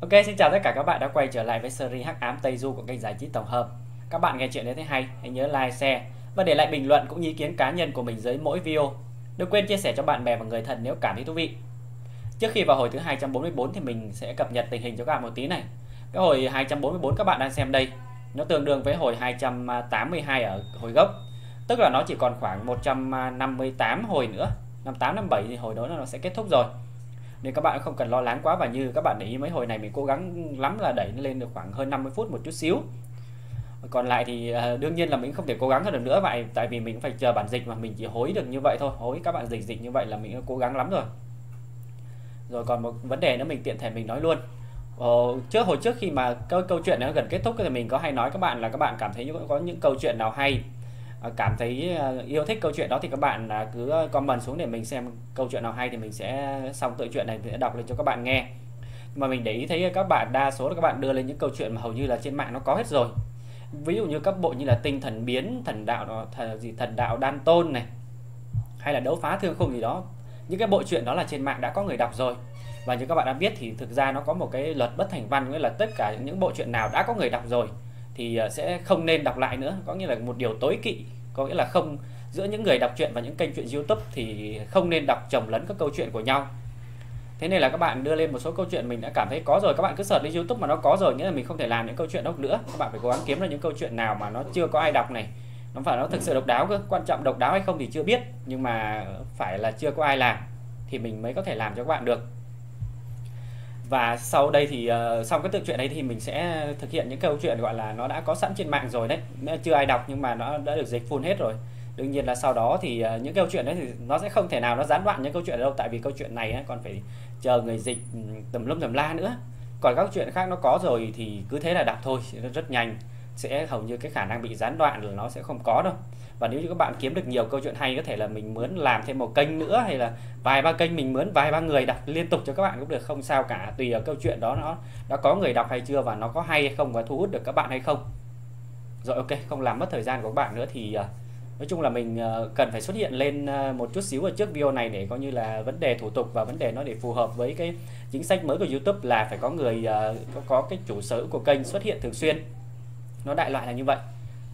Ok, xin chào tất cả các bạn đã quay trở lại với series Hắc ám Tây Du của kênh giải trí tổng hợp. Các bạn nghe chuyện nếu thấy hay, hãy nhớ like, share và để lại bình luận cũng như ý kiến cá nhân của mình dưới mỗi video. Đừng quên chia sẻ cho bạn bè và người thân nếu cảm thấy thú vị. Trước khi vào hồi thứ 244 thì mình sẽ cập nhật tình hình cho các bạn một tí này. Cái hồi 244 các bạn đang xem đây, nó tương đương với hồi 282 ở hồi gốc. Tức là nó chỉ còn khoảng 158 hồi nữa. 58 57 thì hồi đó nó sẽ kết thúc rồi nên các bạn không cần lo lắng quá và như các bạn để ý mấy hồi này mình cố gắng lắm là đẩy lên được khoảng hơn 50 phút một chút xíu còn lại thì ờ, đương nhiên là mình không thể cố gắng hơn được nữa vậy tại vì mình phải chờ bản dịch mà mình chỉ hối được như vậy thôi hối các bạn dịch dịch như vậy là mình đã cố gắng lắm rồi rồi còn một vấn đề nữa mình tiện thể mình nói luôn Ồ, ờ, trước hồi trước khi mà câu câu chuyện nó gần kết thúc thì mình có hay nói các bạn là các bạn cảm thấy có những câu chuyện nào hay Ờ, cảm thấy ờ, yêu thích câu chuyện đó thì các bạn à, cứ ờ, comment xuống để mình xem câu chuyện nào hay thì mình sẽ xong tự chuyện này sẽ đọc lên cho các bạn nghe mà mình để ý thấy các bạn đa số là các bạn đưa lên những câu chuyện mà hầu như là trên mạng nó có hết rồi ví dụ như các bộ như là tinh thần biến thần đạo nó thần gì thần đạo đan tôn này hay là đấu phá thương khung gì đó những cái bộ truyện đó là trên mạng đã có người đọc rồi và như các bạn đã biết thì thực ra nó có một cái luật bất thành văn nghĩa là tất cả những bộ truyện nào đã có người đọc rồi thì à, sẽ không nên đọc lại nữa có nghĩa là một điều tối kỵ có nghĩa là không giữa những người đọc truyện và những kênh truyện YouTube thì không nên đọc chồng lấn các câu chuyện của nhau thế nên là các bạn đưa lên một số câu chuyện mình đã cảm thấy có rồi các bạn cứ search lên YouTube mà nó có rồi nghĩa là mình không thể làm những câu chuyện đó nữa các bạn phải cố gắng kiếm ra những câu chuyện nào mà nó chưa có ai đọc này nó phải nó thực sự độc đáo cơ quan trọng độc đáo hay không thì chưa biết nhưng mà phải là chưa có ai làm thì mình mới có thể làm cho các bạn được và sau đây thì uh, sau cái tự chuyện đấy thì mình sẽ thực hiện những câu chuyện gọi là nó đã có sẵn trên mạng rồi đấy chưa ai đọc nhưng mà nó đã được dịch full hết rồi đương nhiên là sau đó thì uh, những câu chuyện đấy thì nó sẽ không thể nào nó gián đoạn những câu chuyện đâu tại vì câu chuyện này ấy, còn phải chờ người dịch ừ, tầm lum tầm la nữa còn các chuyện khác nó có rồi thì cứ thế là đọc thôi nó rất nhanh sẽ hầu như cái khả năng bị gián đoạn là nó sẽ không có đâu và nếu như các bạn kiếm được nhiều câu chuyện hay có thể là mình muốn làm thêm một kênh nữa hay là vài ba kênh mình muốn vài ba người đọc liên tục cho các bạn cũng được không sao cả tùy ở câu chuyện đó nó đã có người đọc hay chưa và nó có hay hay không và thu hút được các bạn hay không rồi ok không làm mất thời gian của các bạn nữa thì ờ, nói chung là mình ờ, cần phải xuất hiện lên ờ, một chút xíu ở trước video này để coi như là vấn đề thủ tục và vấn đề nó để phù hợp với cái chính sách mới của YouTube là phải có người có, cái chủ sở của kênh xuất hiện thường xuyên nó đại loại là như vậy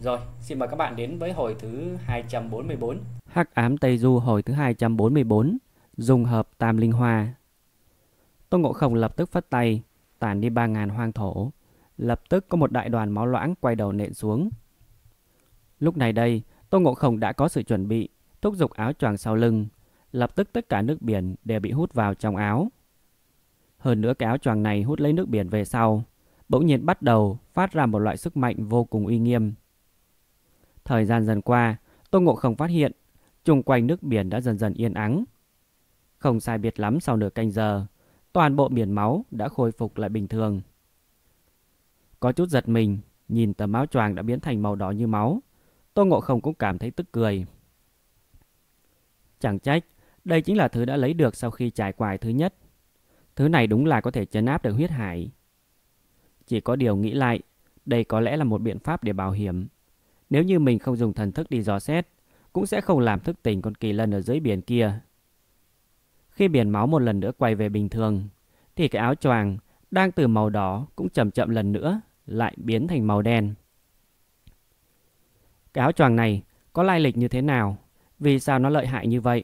rồi xin mời các bạn đến với hồi thứ 244 hắc ám tây du hồi thứ 244 dùng hợp tam linh hoa Tôn Ngộ Không lập tức phát tay, tản đi 3.000 hoang thổ. Lập tức có một đại đoàn máu loãng quay đầu nện xuống. Lúc này đây, Tôn Ngộ Không đã có sự chuẩn bị, thúc giục áo choàng sau lưng. Lập tức tất cả nước biển đều bị hút vào trong áo. Hơn nữa cái áo choàng này hút lấy nước biển về sau, bỗng nhiên bắt đầu phát ra một loại sức mạnh vô cùng uy nghiêm. Thời gian dần qua, Tô Ngộ Không phát hiện, chung quanh nước biển đã dần dần yên ắng. Không sai biệt lắm sau nửa canh giờ, toàn bộ biển máu đã khôi phục lại bình thường. Có chút giật mình, nhìn tấm áo choàng đã biến thành màu đỏ như máu, Tô Ngộ Không cũng cảm thấy tức cười. Chẳng trách, đây chính là thứ đã lấy được sau khi trải quài thứ nhất. Thứ này đúng là có thể chấn áp được huyết hải. Chỉ có điều nghĩ lại, đây có lẽ là một biện pháp để bảo hiểm. Nếu như mình không dùng thần thức đi dò xét, cũng sẽ không làm thức tỉnh con kỳ lân ở dưới biển kia. Khi biển máu một lần nữa quay về bình thường, thì cái áo choàng đang từ màu đỏ cũng chậm chậm lần nữa lại biến thành màu đen. Cái áo choàng này có lai lịch như thế nào? Vì sao nó lợi hại như vậy?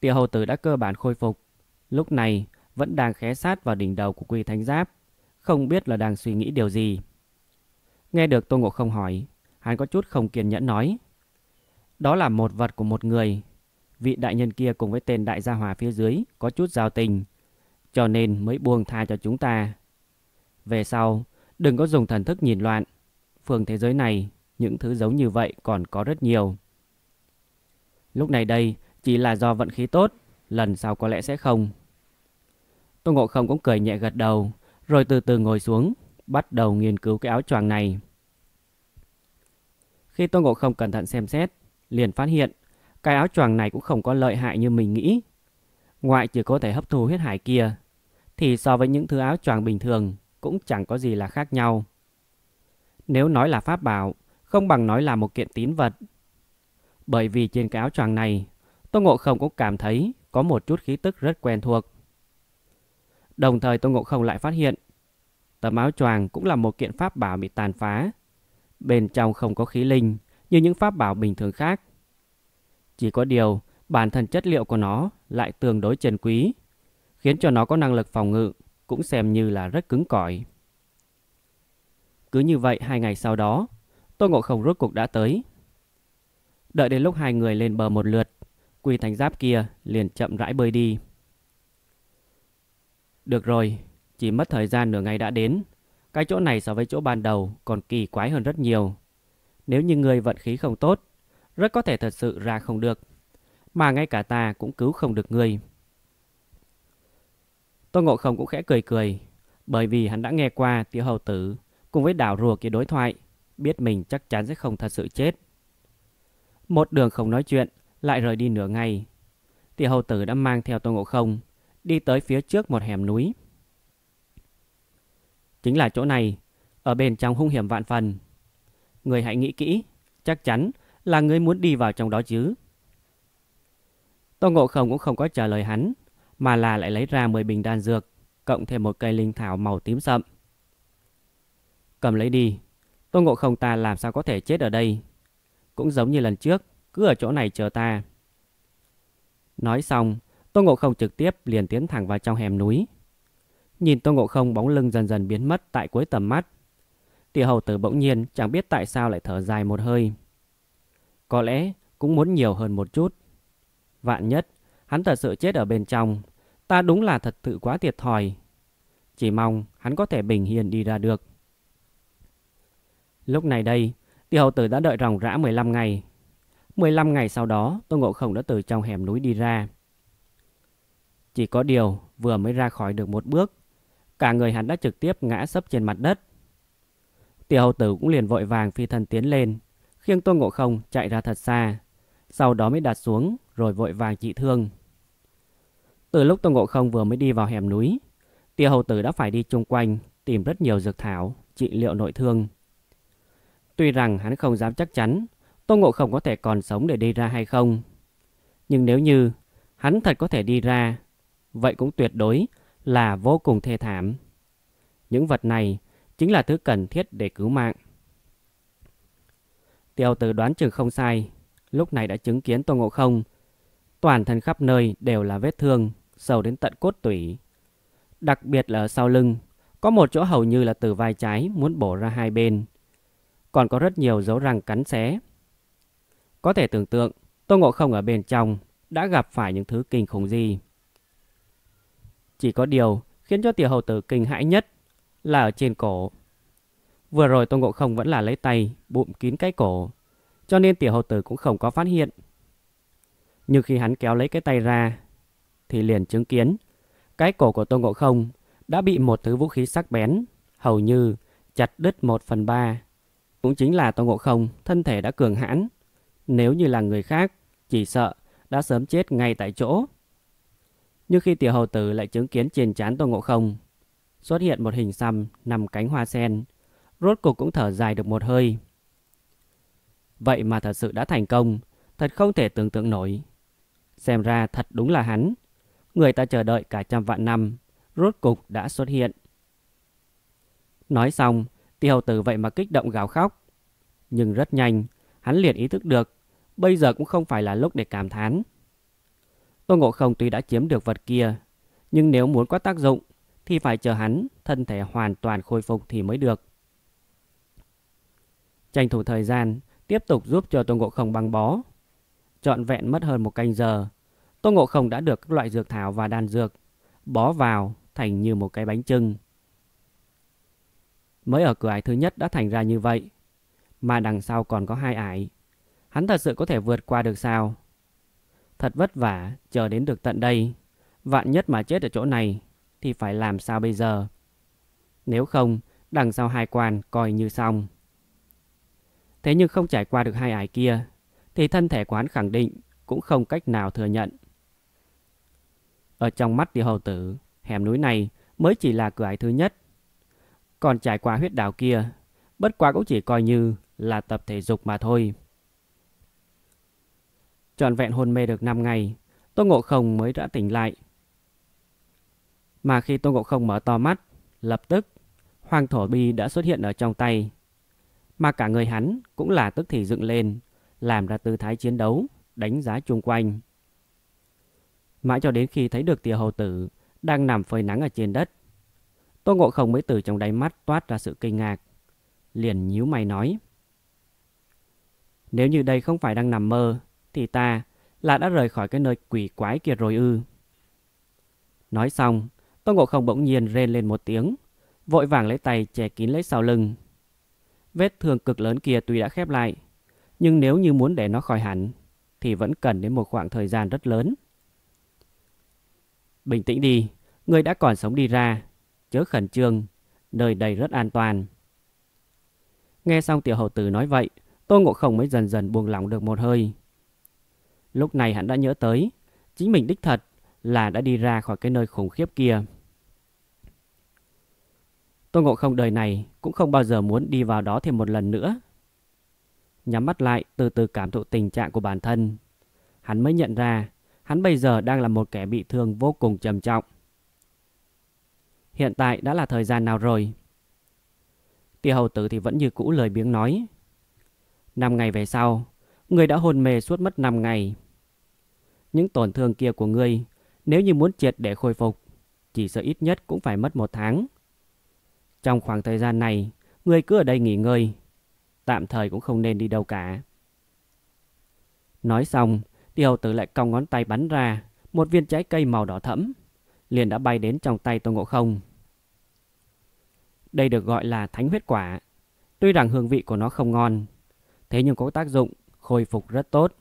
Tiểu hầu tử đã cơ bản khôi phục, lúc này vẫn đang khé sát vào đỉnh đầu của quy thánh giáp không biết là đang suy nghĩ điều gì. Nghe được Tô Ngộ Không hỏi, hắn có chút không kiên nhẫn nói. Đó là một vật của một người. Vị đại nhân kia cùng với tên đại gia hòa phía dưới có chút giao tình, cho nên mới buông tha cho chúng ta. Về sau, đừng có dùng thần thức nhìn loạn. Phương thế giới này, những thứ giống như vậy còn có rất nhiều. Lúc này đây, chỉ là do vận khí tốt, lần sau có lẽ sẽ không. Tô Ngộ Không cũng cười nhẹ gật đầu, rồi từ từ ngồi xuống, bắt đầu nghiên cứu cái áo choàng này. Khi Tôn Ngộ Không cẩn thận xem xét, liền phát hiện cái áo choàng này cũng không có lợi hại như mình nghĩ. Ngoại trừ có thể hấp thu huyết hải kia, thì so với những thứ áo choàng bình thường cũng chẳng có gì là khác nhau. Nếu nói là pháp bảo, không bằng nói là một kiện tín vật. Bởi vì trên cái áo choàng này, Tô Ngộ Không cũng cảm thấy có một chút khí tức rất quen thuộc. Đồng thời Tôn Ngộ Không lại phát hiện, tấm áo choàng cũng là một kiện pháp bảo bị tàn phá. Bên trong không có khí linh như những pháp bảo bình thường khác. Chỉ có điều, bản thân chất liệu của nó lại tương đối trần quý, khiến cho nó có năng lực phòng ngự cũng xem như là rất cứng cỏi. Cứ như vậy hai ngày sau đó, Tô Ngộ Không rốt cục đã tới. Đợi đến lúc hai người lên bờ một lượt, quỳ thành giáp kia liền chậm rãi bơi đi. Được rồi, chỉ mất thời gian nửa ngày đã đến. Cái chỗ này so với chỗ ban đầu còn kỳ quái hơn rất nhiều. Nếu như người vận khí không tốt, rất có thể thật sự ra không được. Mà ngay cả ta cũng cứu không được người. Tô Ngộ Không cũng khẽ cười cười, bởi vì hắn đã nghe qua tiểu hầu tử cùng với đảo rùa kia đối thoại, biết mình chắc chắn sẽ không thật sự chết. Một đường không nói chuyện, lại rời đi nửa ngày. Tiểu hầu tử đã mang theo Tô Ngộ Không đi tới phía trước một hẻm núi. Chính là chỗ này, ở bên trong hung hiểm vạn phần. Người hãy nghĩ kỹ, chắc chắn là người muốn đi vào trong đó chứ. Tô Ngộ Không cũng không có trả lời hắn, mà là lại lấy ra 10 bình đan dược, cộng thêm một cây linh thảo màu tím sậm. Cầm lấy đi, Tô Ngộ Không ta làm sao có thể chết ở đây. Cũng giống như lần trước, cứ ở chỗ này chờ ta. Nói xong, Tô Ngộ Không trực tiếp liền tiến thẳng vào trong hẻm núi. Nhìn Tô Ngộ Không bóng lưng dần dần biến mất tại cuối tầm mắt. Tiểu hầu tử bỗng nhiên chẳng biết tại sao lại thở dài một hơi. Có lẽ cũng muốn nhiều hơn một chút. Vạn nhất, hắn thật sự chết ở bên trong. Ta đúng là thật sự quá thiệt thòi. Chỉ mong hắn có thể bình hiền đi ra được. Lúc này đây, tiểu hầu tử đã đợi ròng rã 15 ngày. 15 ngày sau đó, Tô Ngộ Không đã từ trong hẻm núi đi ra. Chỉ có điều vừa mới ra khỏi được một bước, cả người hắn đã trực tiếp ngã sấp trên mặt đất. Tiểu hầu tử cũng liền vội vàng phi thân tiến lên, khiêng Tôn Ngộ Không chạy ra thật xa, sau đó mới đặt xuống rồi vội vàng trị thương. Từ lúc Tôn Ngộ Không vừa mới đi vào hẻm núi, Tiêu Hầu Tử đã phải đi chung quanh tìm rất nhiều dược thảo trị liệu nội thương. Tuy rằng hắn không dám chắc chắn Tôn Ngộ Không có thể còn sống để đi ra hay không, nhưng nếu như hắn thật có thể đi ra vậy cũng tuyệt đối là vô cùng thê thảm. Những vật này chính là thứ cần thiết để cứu mạng. Tiêu tử đoán chừng không sai, lúc này đã chứng kiến Tô Ngộ Không. Toàn thân khắp nơi đều là vết thương, sâu đến tận cốt tủy. Đặc biệt là ở sau lưng, có một chỗ hầu như là từ vai trái muốn bổ ra hai bên. Còn có rất nhiều dấu răng cắn xé. Có thể tưởng tượng, Tô Ngộ Không ở bên trong đã gặp phải những thứ kinh khủng gì. Chỉ có điều khiến cho tiểu hầu tử kinh hãi nhất là ở trên cổ. Vừa rồi Tôn Ngộ Không vẫn là lấy tay bụm kín cái cổ, cho nên tiểu hầu tử cũng không có phát hiện. Nhưng khi hắn kéo lấy cái tay ra, thì liền chứng kiến cái cổ của Tôn Ngộ Không đã bị một thứ vũ khí sắc bén, hầu như chặt đứt một phần ba. Cũng chính là Tôn Ngộ Không thân thể đã cường hãn. Nếu như là người khác, chỉ sợ đã sớm chết ngay tại chỗ. Nhưng khi tiểu hầu tử lại chứng kiến trên trán Tô Ngộ Không xuất hiện một hình xăm nằm cánh hoa sen, rốt cục cũng thở dài được một hơi. Vậy mà thật sự đã thành công, thật không thể tưởng tượng nổi. Xem ra thật đúng là hắn, người ta chờ đợi cả trăm vạn năm, rốt cục đã xuất hiện. Nói xong, tiểu tử vậy mà kích động gào khóc. Nhưng rất nhanh, hắn liền ý thức được, bây giờ cũng không phải là lúc để cảm thán. Tôn Ngộ Không tuy đã chiếm được vật kia, nhưng nếu muốn có tác dụng thì phải chờ hắn thân thể hoàn toàn khôi phục thì mới được. Tranh thủ thời gian, tiếp tục giúp cho Tôn Ngộ Không băng bó. Trọn vẹn mất hơn một canh giờ, Tôn Ngộ Không đã được các loại dược thảo và đan dược bó vào thành như một cái bánh trưng. Mới ở cửa ải thứ nhất đã thành ra như vậy, mà đằng sau còn có hai ải. Hắn thật sự có thể vượt qua được sao? Thật vất vả chờ đến được tận đây Vạn nhất mà chết ở chỗ này Thì phải làm sao bây giờ Nếu không Đằng sau hai quan coi như xong Thế nhưng không trải qua được hai ải kia Thì thân thể quán khẳng định Cũng không cách nào thừa nhận Ở trong mắt tiêu hầu tử Hẻm núi này mới chỉ là cửa ải thứ nhất Còn trải qua huyết đảo kia Bất quá cũng chỉ coi như là tập thể dục mà thôi Trọn vẹn hôn mê được 5 ngày, Tô Ngộ Không mới đã tỉnh lại. Mà khi Tô Ngộ Không mở to mắt, lập tức, Hoàng Thổ Bi đã xuất hiện ở trong tay. Mà cả người hắn cũng là tức thì dựng lên, làm ra tư thái chiến đấu, đánh giá chung quanh. Mãi cho đến khi thấy được tìa hầu tử đang nằm phơi nắng ở trên đất. Tô Ngộ Không mới từ trong đáy mắt toát ra sự kinh ngạc. Liền nhíu mày nói. Nếu như đây không phải đang nằm mơ, thì ta là đã rời khỏi cái nơi quỷ quái kia rồi ư. Nói xong, Tô Ngộ Không bỗng nhiên rên lên một tiếng, vội vàng lấy tay che kín lấy sau lưng. Vết thương cực lớn kia tuy đã khép lại, nhưng nếu như muốn để nó khỏi hẳn, thì vẫn cần đến một khoảng thời gian rất lớn. Bình tĩnh đi, người đã còn sống đi ra, chớ khẩn trương, nơi đây rất an toàn. Nghe xong tiểu hậu tử nói vậy, Tô Ngộ Không mới dần dần buông lỏng được một hơi. Lúc này hắn đã nhớ tới, chính mình đích thật là đã đi ra khỏi cái nơi khủng khiếp kia. Tô Ngộ Không đời này cũng không bao giờ muốn đi vào đó thêm một lần nữa. Nhắm mắt lại từ từ cảm thụ tình trạng của bản thân. Hắn mới nhận ra hắn bây giờ đang là một kẻ bị thương vô cùng trầm trọng. Hiện tại đã là thời gian nào rồi? Tiêu hầu tử thì vẫn như cũ lời biếng nói. Năm ngày về sau, người đã hôn mê suốt mất năm ngày những tổn thương kia của ngươi, nếu như muốn triệt để khôi phục, chỉ sợ ít nhất cũng phải mất một tháng. Trong khoảng thời gian này, ngươi cứ ở đây nghỉ ngơi, tạm thời cũng không nên đi đâu cả. Nói xong, tiêu tử lại cong ngón tay bắn ra, một viên trái cây màu đỏ thẫm, liền đã bay đến trong tay tôi Ngộ Không. Đây được gọi là thánh huyết quả. Tuy rằng hương vị của nó không ngon, thế nhưng có tác dụng khôi phục rất tốt.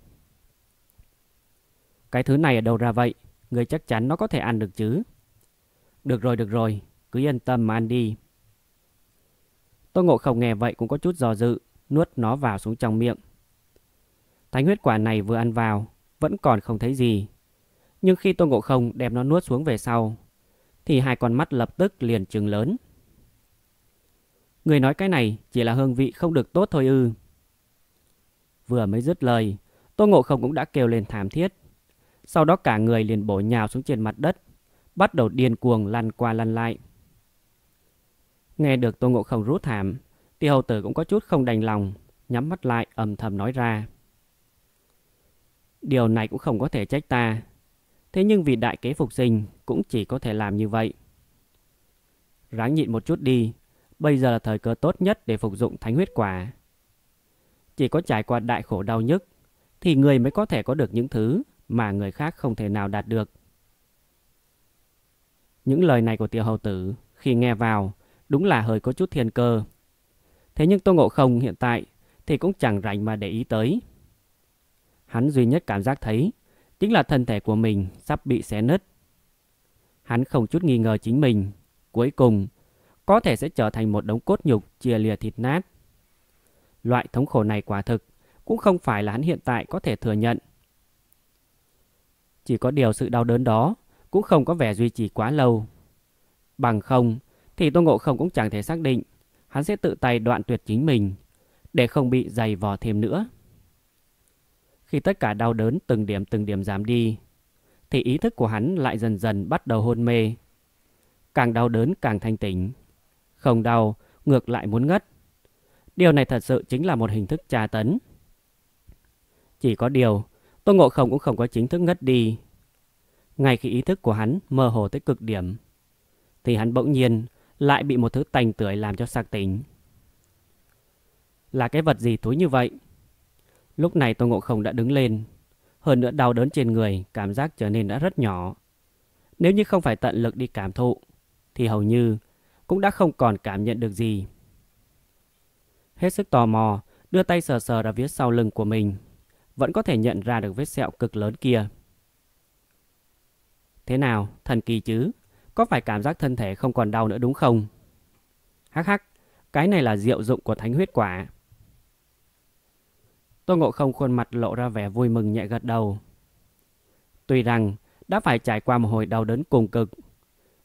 Cái thứ này ở đâu ra vậy? Người chắc chắn nó có thể ăn được chứ? Được rồi, được rồi. Cứ yên tâm mà ăn đi. Tô Ngộ không nghe vậy cũng có chút do dự, nuốt nó vào xuống trong miệng. Thánh huyết quả này vừa ăn vào, vẫn còn không thấy gì. Nhưng khi Tô Ngộ không đem nó nuốt xuống về sau, thì hai con mắt lập tức liền trừng lớn. Người nói cái này chỉ là hương vị không được tốt thôi ư. Vừa mới dứt lời, Tô Ngộ Không cũng đã kêu lên thảm thiết. Sau đó cả người liền bổ nhào xuống trên mặt đất, bắt đầu điên cuồng lăn qua lăn lại. Nghe được Tô Ngộ Không rút thảm, Tiêu Hầu Tử cũng có chút không đành lòng, nhắm mắt lại âm thầm nói ra. Điều này cũng không có thể trách ta, thế nhưng vì đại kế phục sinh cũng chỉ có thể làm như vậy. Ráng nhịn một chút đi, bây giờ là thời cơ tốt nhất để phục dụng thánh huyết quả. Chỉ có trải qua đại khổ đau nhức thì người mới có thể có được những thứ mà người khác không thể nào đạt được. Những lời này của tiểu hầu tử khi nghe vào đúng là hơi có chút thiên cơ. Thế nhưng Tô Ngộ Không hiện tại thì cũng chẳng rảnh mà để ý tới. Hắn duy nhất cảm giác thấy chính là thân thể của mình sắp bị xé nứt. Hắn không chút nghi ngờ chính mình, cuối cùng có thể sẽ trở thành một đống cốt nhục chia lìa thịt nát. Loại thống khổ này quả thực cũng không phải là hắn hiện tại có thể thừa nhận. Chỉ có điều sự đau đớn đó cũng không có vẻ duy trì quá lâu. Bằng không thì Tô Ngộ Không cũng chẳng thể xác định hắn sẽ tự tay đoạn tuyệt chính mình để không bị dày vò thêm nữa. Khi tất cả đau đớn từng điểm từng điểm giảm đi thì ý thức của hắn lại dần dần bắt đầu hôn mê. Càng đau đớn càng thanh tỉnh. Không đau, ngược lại muốn ngất. Điều này thật sự chính là một hình thức tra tấn. Chỉ có điều, Tôn Ngộ Không cũng không có chính thức ngất đi. Ngay khi ý thức của hắn mơ hồ tới cực điểm, thì hắn bỗng nhiên lại bị một thứ tành tưởi làm cho sạc tỉnh. Là cái vật gì túi như vậy? Lúc này Tôn Ngộ Không đã đứng lên, hơn nữa đau đớn trên người, cảm giác trở nên đã rất nhỏ. Nếu như không phải tận lực đi cảm thụ, thì hầu như cũng đã không còn cảm nhận được gì. Hết sức tò mò, đưa tay sờ sờ ra phía sau lưng của mình, vẫn có thể nhận ra được vết sẹo cực lớn kia. Thế nào, thần kỳ chứ? Có phải cảm giác thân thể không còn đau nữa đúng không? Hắc hắc, cái này là diệu dụng của thánh huyết quả. Tô Ngộ Không khuôn mặt lộ ra vẻ vui mừng nhẹ gật đầu. Tuy rằng đã phải trải qua một hồi đau đớn cùng cực,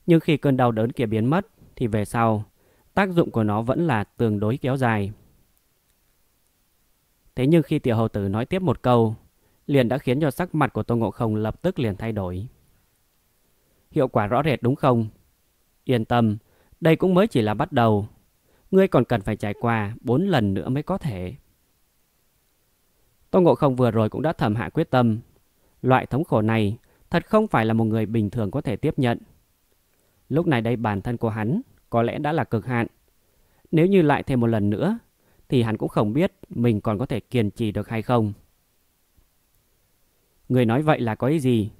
nhưng khi cơn đau đớn kia biến mất thì về sau, tác dụng của nó vẫn là tương đối kéo dài. Thế nhưng khi tiểu hầu tử nói tiếp một câu, liền đã khiến cho sắc mặt của Tô Ngộ Không lập tức liền thay đổi. Hiệu quả rõ rệt đúng không? Yên tâm, đây cũng mới chỉ là bắt đầu. Ngươi còn cần phải trải qua 4 lần nữa mới có thể. Tô Ngộ Không vừa rồi cũng đã thầm hạ quyết tâm. Loại thống khổ này thật không phải là một người bình thường có thể tiếp nhận. Lúc này đây bản thân của hắn có lẽ đã là cực hạn. Nếu như lại thêm một lần nữa thì hắn cũng không biết mình còn có thể kiên trì được hay không. Người nói vậy là có ý gì?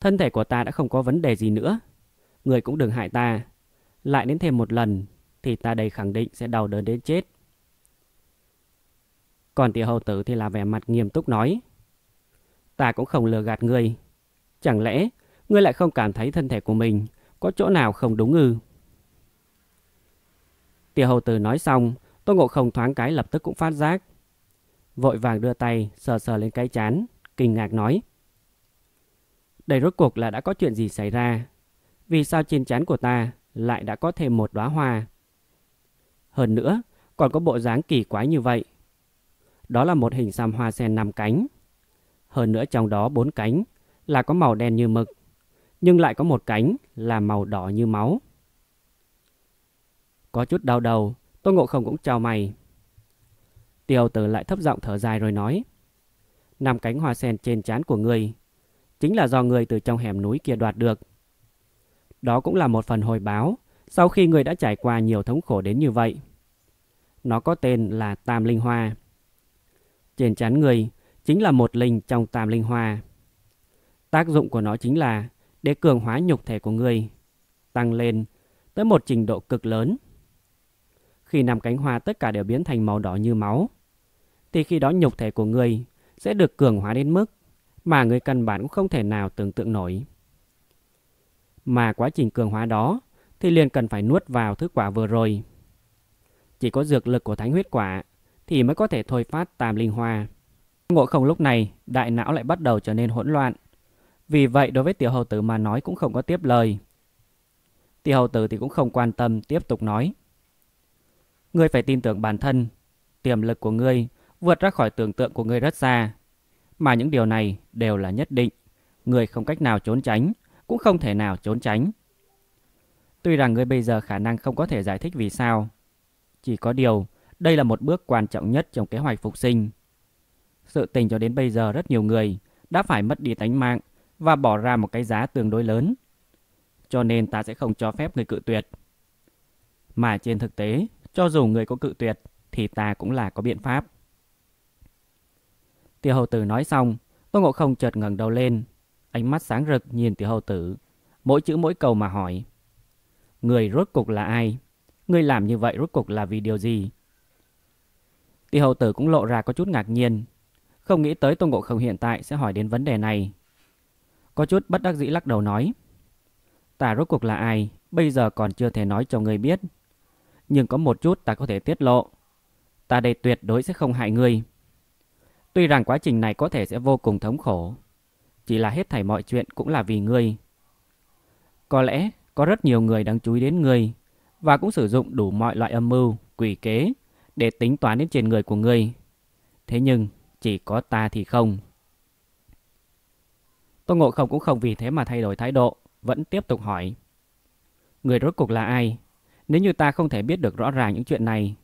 Thân thể của ta đã không có vấn đề gì nữa. Người cũng đừng hại ta. Lại đến thêm một lần thì ta đầy khẳng định sẽ đau đớn đến chết. Còn tiểu hầu tử thì là vẻ mặt nghiêm túc nói. Ta cũng không lừa gạt người. Chẳng lẽ người lại không cảm thấy thân thể của mình có chỗ nào không đúng ư? Tiểu hầu tử nói xong Tô Ngộ Không thoáng cái lập tức cũng phát giác. Vội vàng đưa tay, sờ sờ lên cái chán, kinh ngạc nói. Đây rốt cuộc là đã có chuyện gì xảy ra? Vì sao trên chán của ta lại đã có thêm một đóa hoa? Hơn nữa, còn có bộ dáng kỳ quái như vậy. Đó là một hình xăm hoa sen năm cánh. Hơn nữa trong đó bốn cánh là có màu đen như mực, nhưng lại có một cánh là màu đỏ như máu. Có chút đau đầu, Tôn Ngộ Không cũng chào mày. Tiêu Tử lại thấp giọng thở dài rồi nói. nằm cánh hoa sen trên trán của người chính là do người từ trong hẻm núi kia đoạt được. Đó cũng là một phần hồi báo sau khi người đã trải qua nhiều thống khổ đến như vậy. Nó có tên là Tam Linh Hoa. Trên trán người chính là một linh trong Tam Linh Hoa. Tác dụng của nó chính là để cường hóa nhục thể của người, tăng lên tới một trình độ cực lớn khi nằm cánh hoa tất cả đều biến thành màu đỏ như máu. Thì khi đó nhục thể của người sẽ được cường hóa đến mức mà người căn bản cũng không thể nào tưởng tượng nổi. Mà quá trình cường hóa đó thì liền cần phải nuốt vào thứ quả vừa rồi. Chỉ có dược lực của thánh huyết quả thì mới có thể thôi phát tam linh hoa. Ngộ không lúc này, đại não lại bắt đầu trở nên hỗn loạn. Vì vậy đối với tiểu hầu tử mà nói cũng không có tiếp lời. Tiểu hầu tử thì cũng không quan tâm tiếp tục nói. Ngươi phải tin tưởng bản thân, tiềm lực của ngươi vượt ra khỏi tưởng tượng của ngươi rất xa. Mà những điều này đều là nhất định, ngươi không cách nào trốn tránh, cũng không thể nào trốn tránh. Tuy rằng ngươi bây giờ khả năng không có thể giải thích vì sao, chỉ có điều đây là một bước quan trọng nhất trong kế hoạch phục sinh. Sự tình cho đến bây giờ rất nhiều người đã phải mất đi tánh mạng và bỏ ra một cái giá tương đối lớn. Cho nên ta sẽ không cho phép người cự tuyệt. Mà trên thực tế, cho dù người có cự tuyệt thì ta cũng là có biện pháp. Tiểu hầu tử nói xong, Tô Ngộ Không chợt ngẩng đầu lên, ánh mắt sáng rực nhìn tiểu hầu tử, mỗi chữ mỗi câu mà hỏi. Người rốt cục là ai? Người làm như vậy rốt cục là vì điều gì? Tiểu hầu tử cũng lộ ra có chút ngạc nhiên, không nghĩ tới Tô Ngộ Không hiện tại sẽ hỏi đến vấn đề này. Có chút bất đắc dĩ lắc đầu nói. Ta rốt cuộc là ai, bây giờ còn chưa thể nói cho người biết nhưng có một chút ta có thể tiết lộ. Ta đây tuyệt đối sẽ không hại ngươi. Tuy rằng quá trình này có thể sẽ vô cùng thống khổ, chỉ là hết thảy mọi chuyện cũng là vì ngươi. Có lẽ có rất nhiều người đang chú ý đến ngươi và cũng sử dụng đủ mọi loại âm mưu, quỷ kế để tính toán đến trên người của ngươi. Thế nhưng chỉ có ta thì không. Tô Ngộ Không cũng không vì thế mà thay đổi thái độ, vẫn tiếp tục hỏi. Người rốt cuộc là ai? Nếu như ta không thể biết được rõ ràng những chuyện này,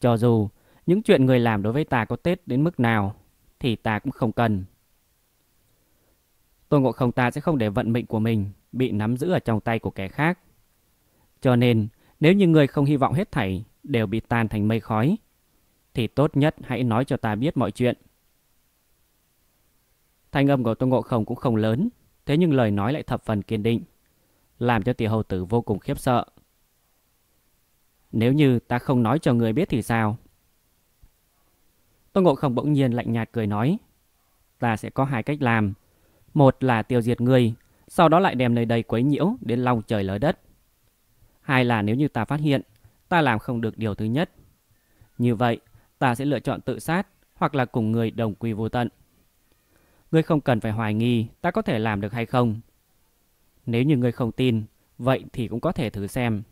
cho dù những chuyện người làm đối với ta có tết đến mức nào, thì ta cũng không cần. Tôn Ngộ Không ta sẽ không để vận mệnh của mình bị nắm giữ ở trong tay của kẻ khác. Cho nên, nếu như người không hy vọng hết thảy đều bị tan thành mây khói, thì tốt nhất hãy nói cho ta biết mọi chuyện. Thanh âm của Tôn Ngộ Không cũng không lớn, thế nhưng lời nói lại thập phần kiên định, làm cho tiểu hầu tử vô cùng khiếp sợ. Nếu như ta không nói cho người biết thì sao? Tôn Ngộ Không bỗng nhiên lạnh nhạt cười nói. Ta sẽ có hai cách làm. Một là tiêu diệt người, sau đó lại đem nơi đây quấy nhiễu đến lòng trời lở đất. Hai là nếu như ta phát hiện, ta làm không được điều thứ nhất. Như vậy, ta sẽ lựa chọn tự sát hoặc là cùng người đồng quy vô tận. Ngươi không cần phải hoài nghi ta có thể làm được hay không. Nếu như ngươi không tin, vậy thì cũng có thể thử xem.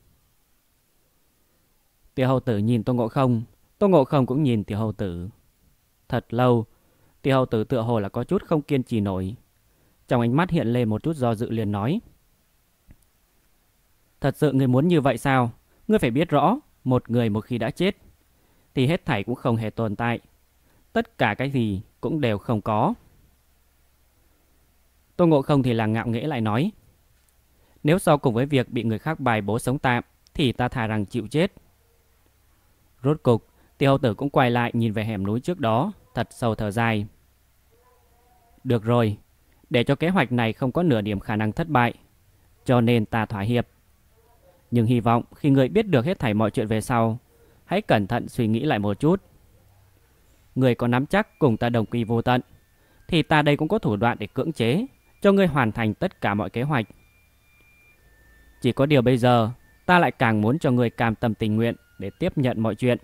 Tiểu hầu tử nhìn Tô Ngộ Không, Tô Ngộ Không cũng nhìn tiểu hầu tử. Thật lâu, tiểu hầu tử tựa hồ là có chút không kiên trì nổi. Trong ánh mắt hiện lên một chút do dự liền nói. Thật sự người muốn như vậy sao? Ngươi phải biết rõ, một người một khi đã chết, thì hết thảy cũng không hề tồn tại. Tất cả cái gì cũng đều không có. Tô Ngộ Không thì là ngạo nghễ lại nói. Nếu so cùng với việc bị người khác bài bố sống tạm, thì ta thà rằng chịu chết. Rốt cục, tiêu hầu tử cũng quay lại nhìn về hẻm núi trước đó, thật sâu thở dài. Được rồi, để cho kế hoạch này không có nửa điểm khả năng thất bại, cho nên ta thỏa hiệp. Nhưng hy vọng khi người biết được hết thảy mọi chuyện về sau, hãy cẩn thận suy nghĩ lại một chút. Người có nắm chắc cùng ta đồng quy vô tận, thì ta đây cũng có thủ đoạn để cưỡng chế, cho người hoàn thành tất cả mọi kế hoạch. Chỉ có điều bây giờ, ta lại càng muốn cho người cam tâm tình nguyện để tiếp nhận mọi chuyện.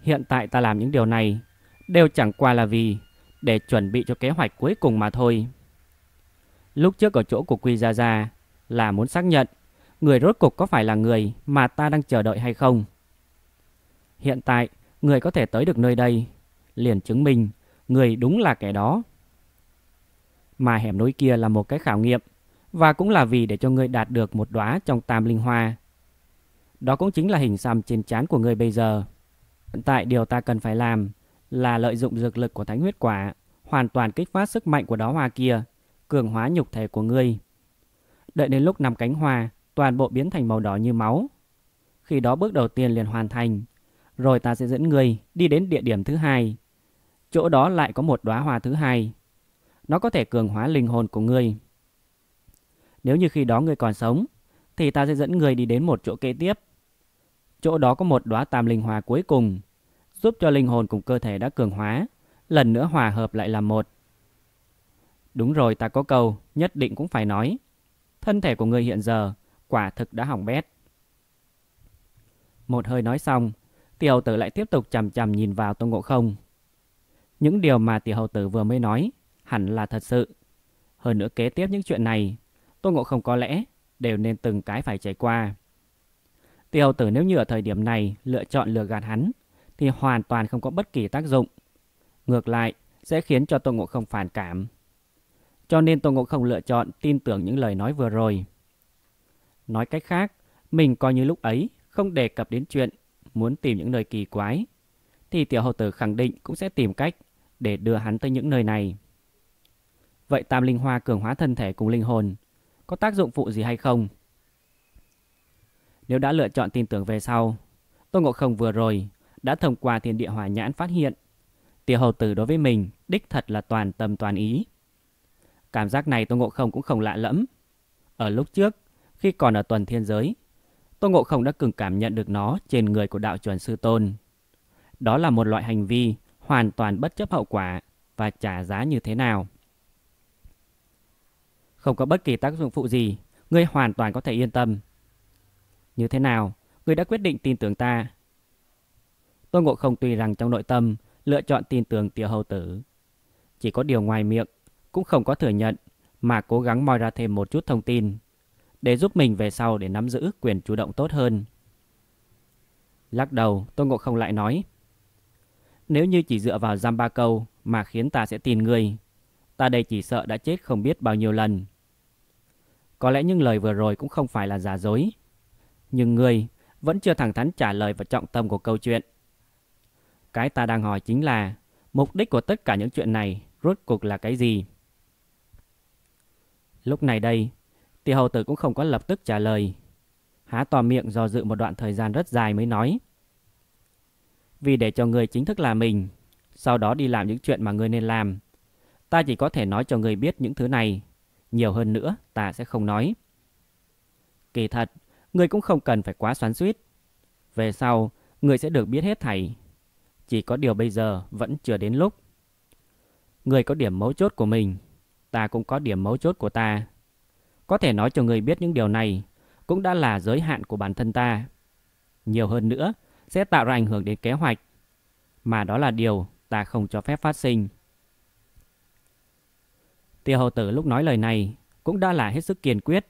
Hiện tại ta làm những điều này đều chẳng qua là vì để chuẩn bị cho kế hoạch cuối cùng mà thôi. Lúc trước ở chỗ của Quy Gia Gia là muốn xác nhận người rốt cục có phải là người mà ta đang chờ đợi hay không. Hiện tại, người có thể tới được nơi đây, liền chứng minh người đúng là kẻ đó. Mà hẻm núi kia là một cái khảo nghiệm và cũng là vì để cho người đạt được một đóa trong tam linh hoa đó cũng chính là hình xăm trên trán của ngươi bây giờ. Hiện tại điều ta cần phải làm là lợi dụng dược lực của thánh huyết quả, hoàn toàn kích phát sức mạnh của đó hoa kia, cường hóa nhục thể của ngươi. Đợi đến lúc nằm cánh hoa, toàn bộ biến thành màu đỏ như máu. Khi đó bước đầu tiên liền hoàn thành, rồi ta sẽ dẫn ngươi đi đến địa điểm thứ hai. Chỗ đó lại có một đóa hoa thứ hai. Nó có thể cường hóa linh hồn của ngươi. Nếu như khi đó ngươi còn sống, thì ta sẽ dẫn người đi đến một chỗ kế tiếp. Chỗ đó có một đóa tam linh hòa cuối cùng, giúp cho linh hồn cùng cơ thể đã cường hóa, lần nữa hòa hợp lại làm một. Đúng rồi ta có câu, nhất định cũng phải nói. Thân thể của người hiện giờ quả thực đã hỏng bét. Một hơi nói xong, tiểu hầu tử lại tiếp tục chằm chằm nhìn vào Tôn Ngộ Không. Những điều mà tiểu hậu tử vừa mới nói hẳn là thật sự. Hơn nữa kế tiếp những chuyện này, Tôn Ngộ Không có lẽ đều nên từng cái phải trải qua. Tiểu tử nếu như ở thời điểm này lựa chọn lừa gạt hắn thì hoàn toàn không có bất kỳ tác dụng. Ngược lại, sẽ khiến cho Tô Ngộ Không phản cảm. Cho nên Tô Ngộ Không lựa chọn tin tưởng những lời nói vừa rồi. Nói cách khác, mình coi như lúc ấy không đề cập đến chuyện muốn tìm những nơi kỳ quái, thì tiểu hậu tử khẳng định cũng sẽ tìm cách để đưa hắn tới những nơi này. Vậy tam linh hoa cường hóa thân thể cùng linh hồn có tác dụng phụ gì hay không. Nếu đã lựa chọn tin tưởng về sau, Tô Ngộ Không vừa rồi đã thông qua thiên địa hỏa nhãn phát hiện tiểu hầu tử đối với mình đích thật là toàn tâm toàn ý. Cảm giác này Tô Ngộ Không cũng không lạ lẫm. Ở lúc trước, khi còn ở tuần thiên giới, Tô Ngộ Không đã từng cảm nhận được nó trên người của đạo chuẩn sư tôn. Đó là một loại hành vi hoàn toàn bất chấp hậu quả và trả giá như thế nào không có bất kỳ tác dụng phụ gì, ngươi hoàn toàn có thể yên tâm. Như thế nào, ngươi đã quyết định tin tưởng ta? Tôn Ngộ Không tuy rằng trong nội tâm lựa chọn tin tưởng tiểu hầu tử, chỉ có điều ngoài miệng cũng không có thừa nhận mà cố gắng moi ra thêm một chút thông tin để giúp mình về sau để nắm giữ quyền chủ động tốt hơn. Lắc đầu, Tôn Ngộ Không lại nói Nếu như chỉ dựa vào giam ba câu mà khiến ta sẽ tin ngươi, ta đây chỉ sợ đã chết không biết bao nhiêu lần. Có lẽ những lời vừa rồi cũng không phải là giả dối. Nhưng ngươi vẫn chưa thẳng thắn trả lời vào trọng tâm của câu chuyện. Cái ta đang hỏi chính là mục đích của tất cả những chuyện này rốt cuộc là cái gì? Lúc này đây, tiểu hầu tử cũng không có lập tức trả lời. Há to miệng do dự một đoạn thời gian rất dài mới nói. Vì để cho người chính thức là mình, sau đó đi làm những chuyện mà người nên làm, ta chỉ có thể nói cho người biết những thứ này nhiều hơn nữa ta sẽ không nói. Kỳ thật, người cũng không cần phải quá xoắn xuýt. Về sau, người sẽ được biết hết thảy. Chỉ có điều bây giờ vẫn chưa đến lúc. Người có điểm mấu chốt của mình, ta cũng có điểm mấu chốt của ta. Có thể nói cho người biết những điều này cũng đã là giới hạn của bản thân ta. Nhiều hơn nữa sẽ tạo ra ảnh hưởng đến kế hoạch, mà đó là điều ta không cho phép phát sinh. Tiêu hầu tử lúc nói lời này cũng đã là hết sức kiên quyết.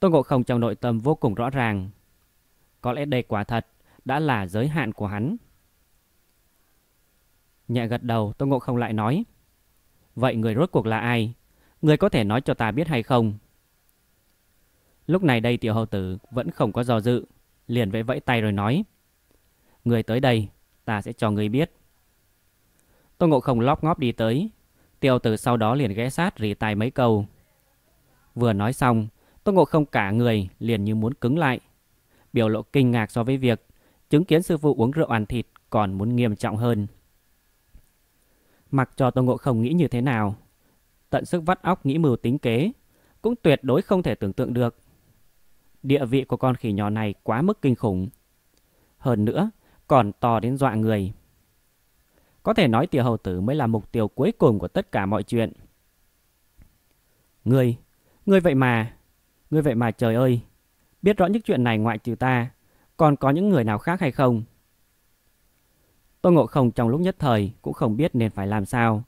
Tôn Ngộ Không trong nội tâm vô cùng rõ ràng. Có lẽ đây quả thật đã là giới hạn của hắn. Nhẹ gật đầu Tôn Ngộ Không lại nói. Vậy người rốt cuộc là ai? Người có thể nói cho ta biết hay không? Lúc này đây tiểu hầu tử vẫn không có do dự. Liền vẫy vẫy tay rồi nói. Người tới đây ta sẽ cho người biết. Tôn Ngộ Không lóp ngóp đi tới Tiêu từ sau đó liền ghé sát rỉ tai mấy câu. Vừa nói xong, Tô Ngộ không cả người liền như muốn cứng lại. Biểu lộ kinh ngạc so với việc chứng kiến sư phụ uống rượu ăn thịt còn muốn nghiêm trọng hơn. Mặc cho Tô Ngộ không nghĩ như thế nào, tận sức vắt óc nghĩ mưu tính kế, cũng tuyệt đối không thể tưởng tượng được. Địa vị của con khỉ nhỏ này quá mức kinh khủng. Hơn nữa, còn to đến dọa người. Có thể nói tiểu hầu tử mới là mục tiêu cuối cùng của tất cả mọi chuyện. Ngươi, ngươi vậy mà, ngươi vậy mà trời ơi, biết rõ những chuyện này ngoại trừ ta, còn có những người nào khác hay không? Tôi ngộ không trong lúc nhất thời cũng không biết nên phải làm sao.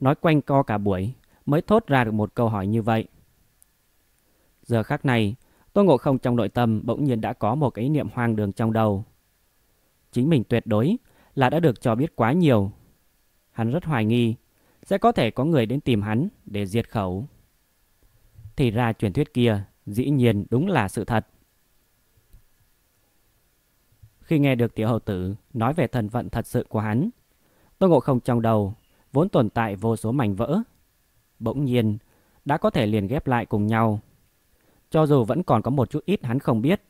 Nói quanh co cả buổi mới thốt ra được một câu hỏi như vậy. Giờ khắc này, tôi ngộ không trong nội tâm bỗng nhiên đã có một cái ý niệm hoang đường trong đầu. Chính mình tuyệt đối là đã được cho biết quá nhiều. Hắn rất hoài nghi, sẽ có thể có người đến tìm hắn để diệt khẩu. Thì ra truyền thuyết kia dĩ nhiên đúng là sự thật. Khi nghe được tiểu hậu tử nói về thân vận thật sự của hắn, tôi ngộ không trong đầu, vốn tồn tại vô số mảnh vỡ. Bỗng nhiên, đã có thể liền ghép lại cùng nhau. Cho dù vẫn còn có một chút ít hắn không biết,